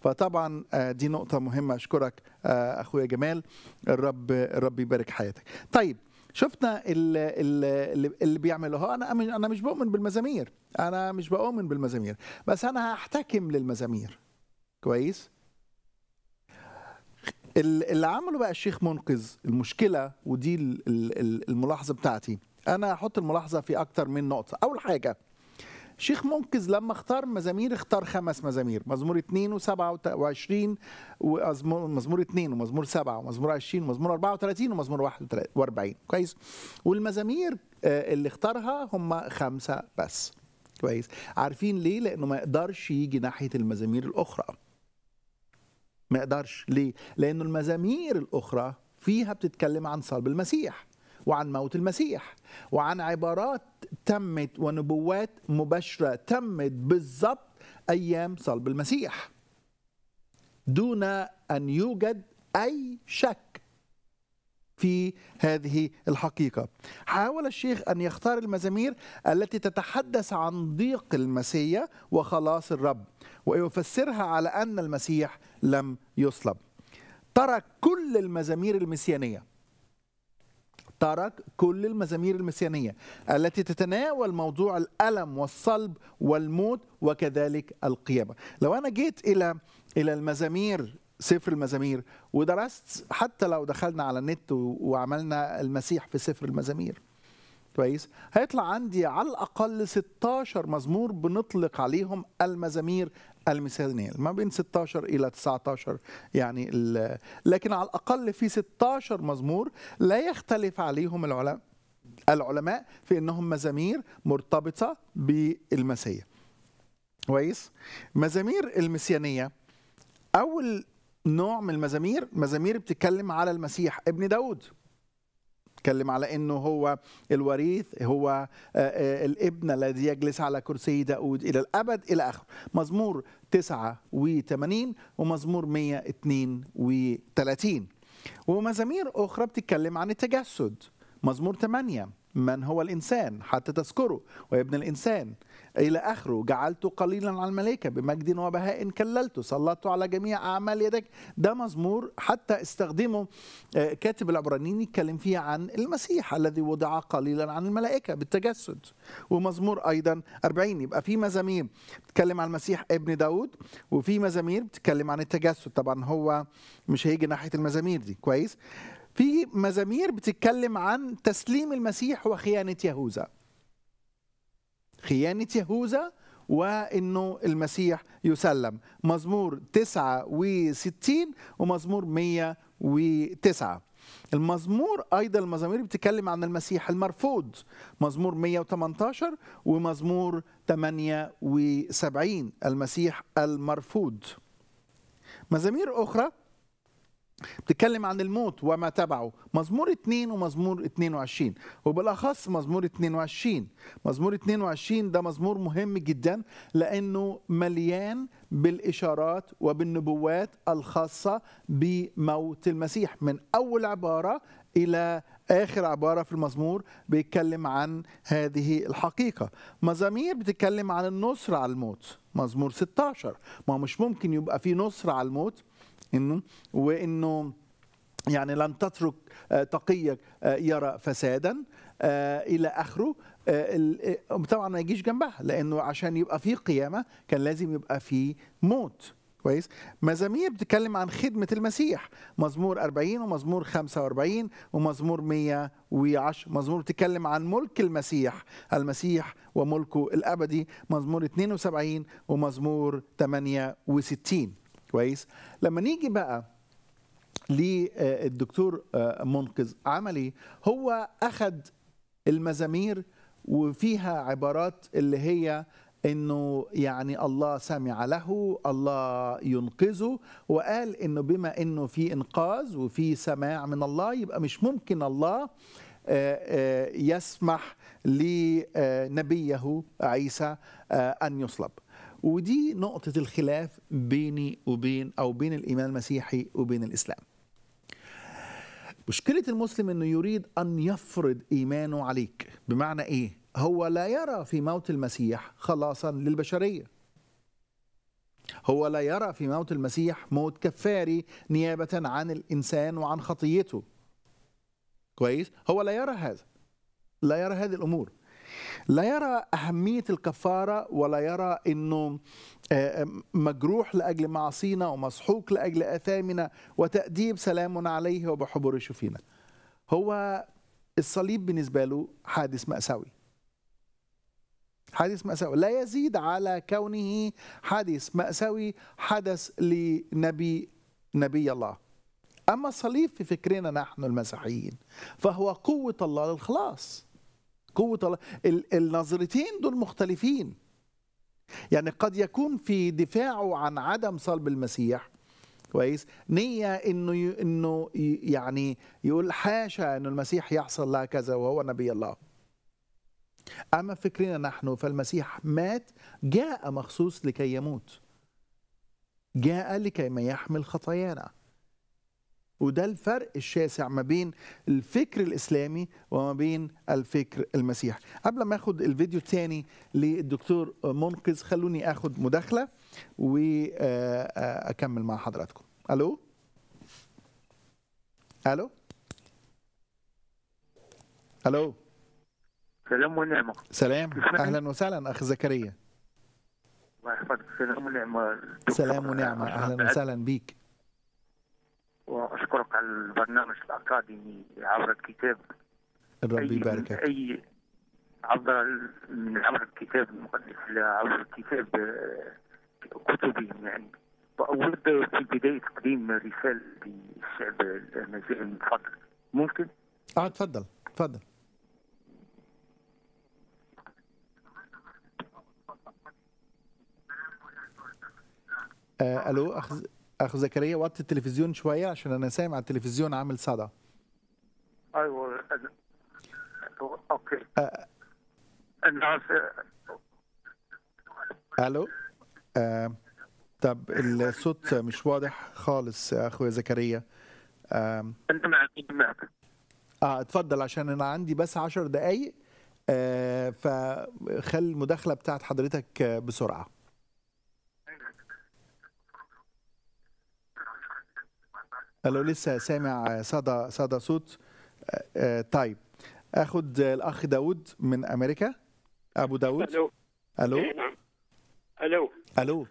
فطبعا آه، دي نقطة مهمة أشكرك آه، أخويا جمال الرب الرب يبارك حياتك طيب شفنا اللي, اللي بيعمله انا انا مش بؤمن بالمزامير انا مش بؤمن بالمزامير بس انا هحتكم للمزامير كويس اللي عمله بقى الشيخ منقذ المشكله ودي الملاحظه بتاعتي انا هحط الملاحظه في اكتر من نقطه اول حاجه شيخ منقذ لما اختار مزامير اختار خمس مزامير مزمور 2 و27 ومزمور 2 ومزمور 7 ومزمور 20 ومزمور 34 ومزمور 41 كويس والمزامير آه، اللي اختارها هم خمسه بس كويس عارفين ليه لانه ما يقدرش يجي ناحيه المزامير الاخرى ما يقدرش ليه لانه المزامير الاخرى فيها بتتكلم عن صلب المسيح وعن موت المسيح وعن عبارات تمت ونبوات مباشره تمت بالضبط ايام صلب المسيح دون ان يوجد اي شك في هذه الحقيقة حاول الشيخ أن يختار المزامير التي تتحدث عن ضيق المسيح وخلاص الرب ويفسرها على أن المسيح لم يصلب ترك كل المزامير المسيانية ترك كل المزامير المسيانية التي تتناول موضوع الألم والصلب والموت وكذلك القيامة لو أنا جيت إلى إلى المزامير سفر المزامير ودرست حتى لو دخلنا على النت وعملنا المسيح في سفر المزامير كويس هيطلع عندي على الاقل 16 مزمور بنطلق عليهم المزامير المثاليه ما بين 16 الى 19 يعني لكن على الاقل في 16 مزمور لا يختلف عليهم العلماء العلماء في انهم مزامير مرتبطه بالمسيح كويس مزامير المسيانيه اول نوع من المزامير مزامير بتتكلم على المسيح ابن داود بتتكلم على انه هو الوريث هو آه، آه، الابن الذي يجلس على كرسي داود الى الابد الى اخره مزمور 89 ومزمور 132 ومزامير اخرى بتتكلم عن التجسد مزمور 8 من هو الإنسان حتى تذكره وابن الإنسان إلى آخره جعلته قليلا على الملائكة بمجد وبهاء كللته سلطته على جميع أعمال يدك ده مزمور حتى استخدمه آه، كاتب العبرانيين يتكلم فيه عن المسيح الذي وضع قليلا عن الملائكة بالتجسد ومزمور أيضا 40 يبقى في مزامير بتتكلم عن المسيح ابن داود وفي مزامير بتتكلم عن التجسد طبعا هو مش هيجي ناحية المزامير دي كويس في مزامير بتتكلم عن تسليم المسيح وخيانه يهوذا خيانه يهوذا وانه المسيح يسلم مزمور 69 ومزمور 109 المزمور ايضا المزامير بتتكلم عن المسيح المرفوض مزمور 118 ومزمور 78 المسيح المرفوض مزامير اخرى بتتكلم عن الموت وما تبعه مزمور 2 ومزمور 22 وبالاخص مزمور 22 مزمور 22 ده مزمور مهم جدا لانه مليان بالاشارات وبالنبوات الخاصه بموت المسيح من اول عباره الى اخر عباره في المزمور بيتكلم عن هذه الحقيقه مزامير بتتكلم عن النصر على الموت مزمور 16 ما هو مش ممكن يبقى في نصر على الموت انه وانه يعني لن تترك آه، تقيك آه، يرى فسادا آه، الى اخره طبعا ما يجيش جنبها لانه عشان يبقى في قيامه كان لازم يبقى في موت كويس مزامير بتتكلم عن خدمة المسيح مزمور 40 ومزمور 45 ومزمور 110 مزمور بتتكلم عن ملك المسيح المسيح وملكه الأبدي مزمور 72 ومزمور 68 كويس لما نيجي بقى للدكتور آه، منقذ عملي هو اخذ المزامير وفيها عبارات اللي هي انه يعني الله سمع له الله ينقذه وقال انه بما انه في انقاذ وفي سماع من الله يبقى مش ممكن الله آه، آه، يسمح لنبيه عيسى ان يصلب ودي نقطة الخلاف بيني وبين أو بين الإيمان المسيحي وبين الإسلام مشكلة المسلم أنه يريد أن يفرض إيمانه عليك بمعنى إيه؟ هو لا يرى في موت المسيح خلاصا للبشرية هو لا يرى في موت المسيح موت كفاري نيابة عن الإنسان وعن خطيته كويس؟ هو لا يرى هذا لا يرى هذه الأمور لا يرى أهمية الكفارة ولا يرى أنه آه، آه، مجروح لأجل معاصينا ومسحوق لأجل آثامنا وتأديب سلام عليه وبحبر شفينا هو الصليب بالنسبة له حادث مأساوي حادث مأساوي لا يزيد على كونه حادث مأساوي حدث لنبي نبي الله أما الصليب في فكرنا نحن المسيحيين فهو قوة الله للخلاص قوة الله النظرتين دول مختلفين يعني قد يكون في دفاعه عن عدم صلب المسيح كويس نية انه انه يعني يقول حاشا انه المسيح يحصل لها كذا وهو نبي الله اما فكرنا نحن فالمسيح مات جاء مخصوص لكي يموت جاء لكي ما يحمل خطايانا وده الفرق الشاسع ما بين الفكر الاسلامي وما بين الفكر المسيحي قبل ما اخد الفيديو الثاني للدكتور منقذ خلوني اخد مداخله واكمل مع حضراتكم الو الو الو سلام ونعمه سلام اهلا وسهلا اخ زكريا الله يحفظك سلام ونعمه سلام ونعمه اهلا وسهلا بيك واشكرك على البرنامج الاكاديمي عبر الكتاب الرب يباركك اي عبر من عبر الكتاب المقدس عبر الكتاب آه، كتبي يعني واود في بدايه تقديم رساله للشعب الامازيغي من فضلك ممكن؟ اه تفضل تفضل آه الو اخ اخو زكريا وطي التلفزيون شويه عشان انا سامع التلفزيون عامل صدى ايوه اوكي الناس الو طب الصوت مش واضح خالص اخويا زكريا آه. انت معك معك اه اتفضل عشان انا عندي بس 10 دقايق آه فخلي المداخله بتاعت حضرتك بسرعه لو لسه سامع صدى صدى صوت آه، آه، طيب اخد الاخ داود من امريكا ابو داود الو الو إيه، نعم. الو الو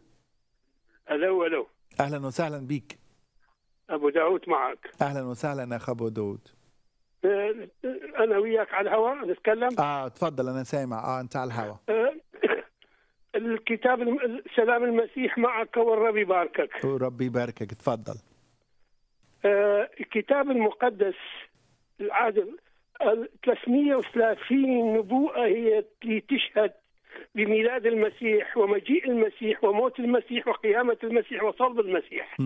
الو الو اهلا وسهلا بيك ابو داود معك اهلا وسهلا اخ ابو داود آه، انا وياك على الهواء نتكلم اه تفضل انا سامع اه انت على الهواء الكتاب سلام المسيح معك والرب يباركك وربي يباركك تفضل آه، الكتاب المقدس العادل 330 نبوءة هي اللي تشهد بميلاد المسيح ومجيء المسيح وموت المسيح وقيامة المسيح وصلب المسيح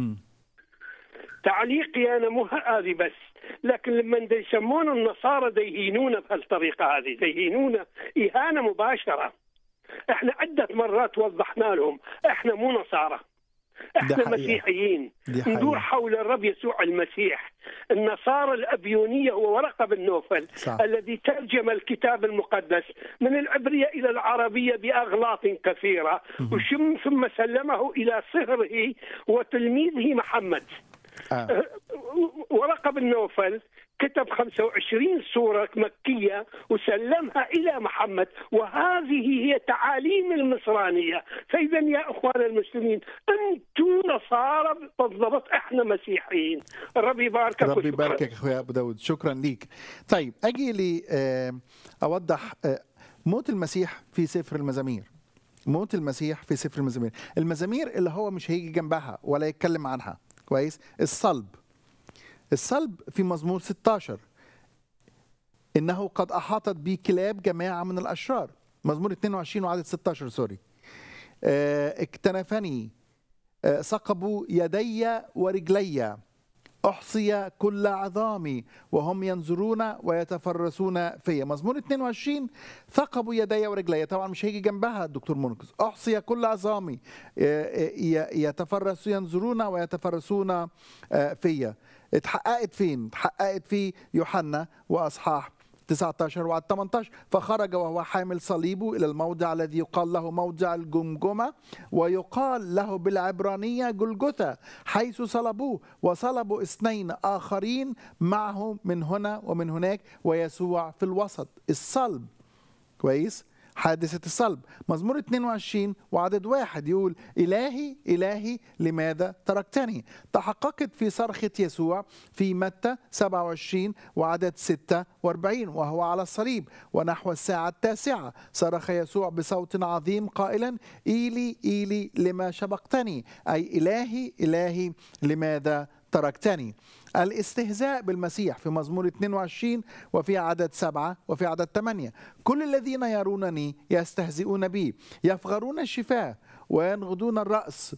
تعليقي أنا مو هذه بس لكن لما يسمون النصارى ديهينونا بهالطريقة هذه ديهينونا إهانة مباشرة احنا عدة مرات وضحنا لهم احنا مو نصارى احنا مسيحيين ندور حول الرب يسوع المسيح النصارى الابيونيه هو ورقه بن نوفل صح. الذي ترجم الكتاب المقدس من العبريه الى العربيه باغلاط كثيره وشم ثم سلمه الى صهره وتلميذه محمد آه. أه، ورقه بن نوفل كتب 25 سورة مكية وسلمها إلى محمد وهذه هي تعاليم المصرانية فإذا يا أخوان المسلمين أنتم نصارى بالضبط إحنا مسيحيين ربي يباركك ربي يباركك أخويا أبو داود شكرا ليك طيب أجي لي آه، أوضح آه، موت المسيح في سفر المزامير موت المسيح في سفر المزامير المزامير اللي هو مش هيجي جنبها ولا يتكلم عنها كويس الصلب الصلب في مزمور 16 انه قد احاطت بي كلاب جماعه من الاشرار مزمور 22 وعدد 16 سوري آه، اكتنفني ثقبوا آه، يدي ورجلي أحصي كل عظامي وهم ينظرون ويتفرسون فيا مزمور 22 ثقبوا يدي ورجلي طبعا مش هيجي جنبها الدكتور منقذ أحصي كل عظامي آه، يتفرس ينظرون ويتفرسون فيا اتحققت فين اتحققت في يوحنا واصحاح 19 وعلى 18 فخرج وهو حامل صليبه الى الموضع الذي يقال له موضع الجمجمه ويقال له بالعبرانيه جلجثه حيث صلبوه وصلبوا اثنين اخرين معه من هنا ومن هناك ويسوع في الوسط الصلب كويس حادثة الصلب مزمور 22 وعدد واحد يقول إلهي إلهي لماذا تركتني تحققت في صرخة يسوع في متى 27 وعدد 46 وهو على الصليب ونحو الساعة التاسعة صرخ يسوع بصوت عظيم قائلا إيلي إيلي لما شبقتني أي إلهي إلهي لماذا تركتني الاستهزاء بالمسيح في مزمور 22 وفي عدد 7 وفي عدد 8 كل الذين يرونني يستهزئون بي يفغرون الشفاه وينغضون الرأس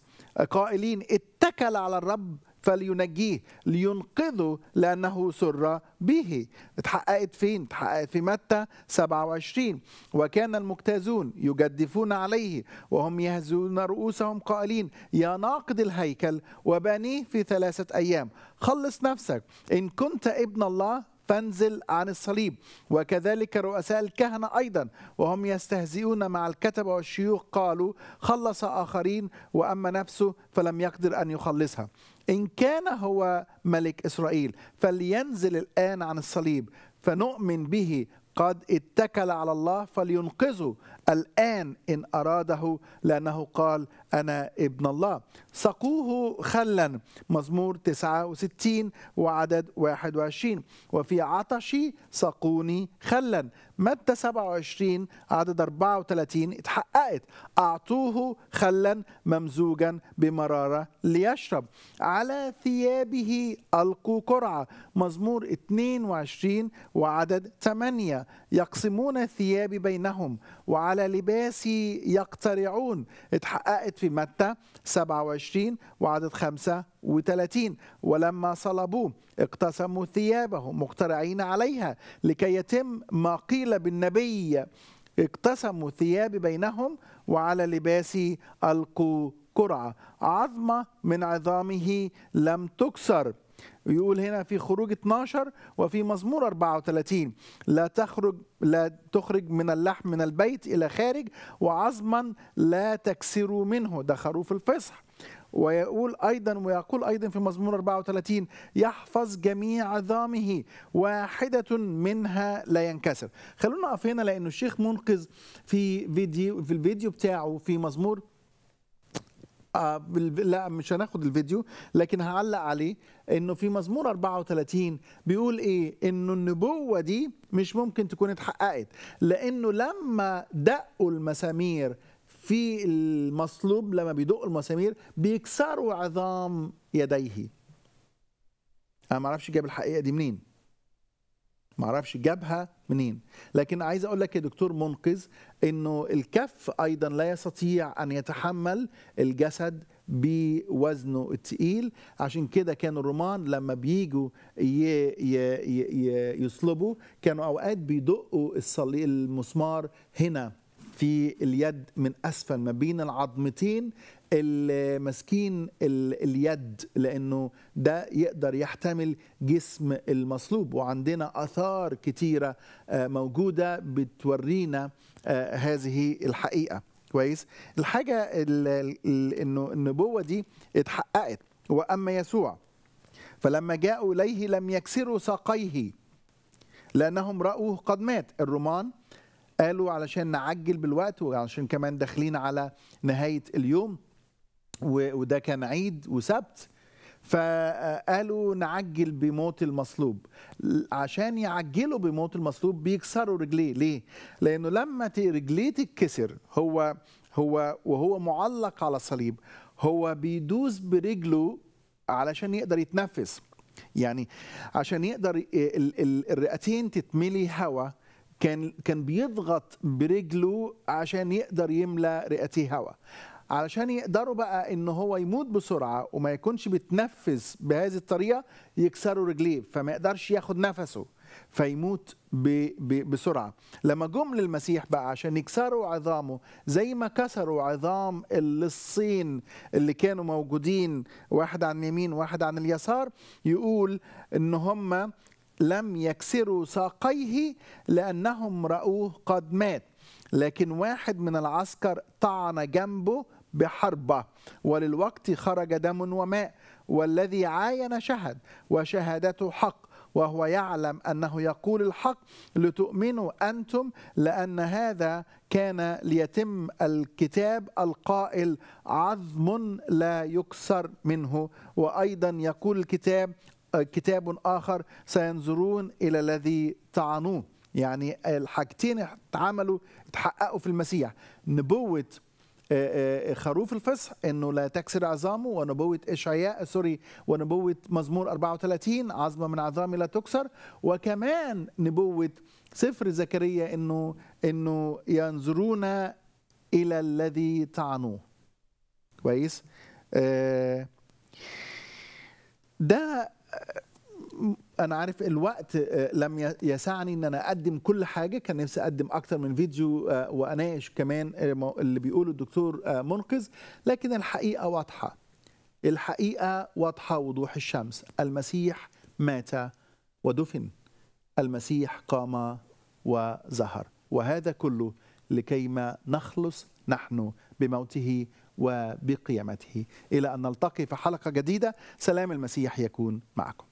قائلين اتكل على الرب فلينجيه لينقذه لأنه سر به اتحققت فين؟ اتحققت في متى 27 وكان المجتازون يجدفون عليه وهم يهزون رؤوسهم قائلين يا ناقد الهيكل وبانيه في ثلاثة أيام خلص نفسك إن كنت ابن الله فانزل عن الصليب وكذلك رؤساء الكهنة أيضا وهم يستهزئون مع الكتب والشيوخ قالوا خلص آخرين وأما نفسه فلم يقدر أن يخلصها إن كان هو ملك إسرائيل فلينزل الآن عن الصليب فنؤمن به قد اتكل على الله فلينقذه الآن إن أراده لأنه قال أنا ابن الله سقوه خلا مزمور 69 وعدد 21 وفي عطشي سقوني خلا متى 27 عدد 34 اتحققت أعطوه خلا ممزوجا بمرارة ليشرب على ثيابه ألقوا قرعة مزمور 22 وعدد 8 يقسمون الثياب بينهم وعلى لباسي يقترعون اتحققت في متى 27 وعدد 35 ولما صلبوه اقتسموا ثيابهم مقترعين عليها لكي يتم ما قيل بالنبي اقتسموا ثياب بينهم وعلى لباس القوا قرعة عظمة من عظامه لم تكسر يقول هنا في خروج 12 وفي مزمور 34 لا تخرج لا تخرج من اللحم من البيت الى خارج وعظما لا تكسروا منه ده خروف الفصح ويقول ايضا ويقول ايضا في مزمور 34 يحفظ جميع عظامه واحده منها لا ينكسر خلونا نقف هنا لانه الشيخ منقذ في فيديو في الفيديو بتاعه في مزمور آه لا مش هناخد الفيديو لكن هعلق عليه انه في مزمور 34 بيقول ايه انه النبوه دي مش ممكن تكون اتحققت لانه لما دقوا المسامير في المصلوب لما بيدقوا المسامير بيكسروا عظام يديه انا ما اعرفش جاب الحقيقه دي منين معرفش جابها منين لكن عايز اقول لك يا دكتور منقذ انه الكف ايضا لا يستطيع ان يتحمل الجسد بوزنه الثقيل عشان كده كان الرومان لما بيجوا يصلبوا كانوا اوقات بيدقوا المسمار هنا في اليد من اسفل ما بين العظمتين ماسكين اليد لانه ده يقدر يحتمل جسم المصلوب وعندنا اثار كتيره آه، موجوده بتورينا آه، هذه الحقيقه كويس الحاجه انه النبوه دي اتحققت واما يسوع فلما جاءوا اليه لم يكسروا ساقيه لانهم راوه قد مات الرومان قالوا علشان نعجل بالوقت وعلشان كمان داخلين على نهايه اليوم وده كان عيد وسبت فقالوا نعجل بموت المصلوب عشان يعجلوا بموت المصلوب بيكسروا رجليه ليه لانه لما رجليه تتكسر هو هو وهو معلق على الصليب هو بيدوس برجله علشان يقدر يتنفس يعني عشان يقدر الرئتين تتملي هواء كان كان بيضغط برجله عشان يقدر يملى رئتيه هواء علشان يقدروا بقى ان هو يموت بسرعه وما يكونش بيتنفس بهذه الطريقه يكسروا رجليه فما يقدرش ياخد نفسه فيموت بسرعه لما جم للمسيح بقى عشان يكسروا عظامه زي ما كسروا عظام اللصين اللي كانوا موجودين واحد عن اليمين واحد عن اليسار يقول ان هم لم يكسروا ساقيه لانهم راوه قد مات لكن واحد من العسكر طعن جنبه بحربة وللوقت خرج دم وماء والذي عاين شهد وشهادته حق وهو يعلم انه يقول الحق لتؤمنوا انتم لان هذا كان ليتم الكتاب القائل عظم لا يكسر منه وايضا يقول الكتاب كتاب اخر سينظرون الى الذي طعنوه يعني الحاجتين اتعملوا اتحققوا في المسيح نبوه آه، آه، خروف الفصح انه لا تكسر عظامه ونبوه اشعياء سوري ونبوه مزمور 34 عظمه من عظامي لا تكسر وكمان نبوه سفر زكريا انه انه ينظرون الى الذي طعنوه كويس آه، ده انا عارف الوقت آه، لم يسعني ان انا اقدم كل حاجه كان نفسي اقدم اكتر من فيديو آه، واناقش كمان آه، اللي بيقوله الدكتور منقذ لكن الحقيقه واضحه الحقيقه واضحه وضوح الشمس المسيح مات ودفن المسيح قام وظهر وهذا كله لكيما نخلص نحن بموته وبقيامته الى ان نلتقي في حلقه جديده سلام المسيح يكون معكم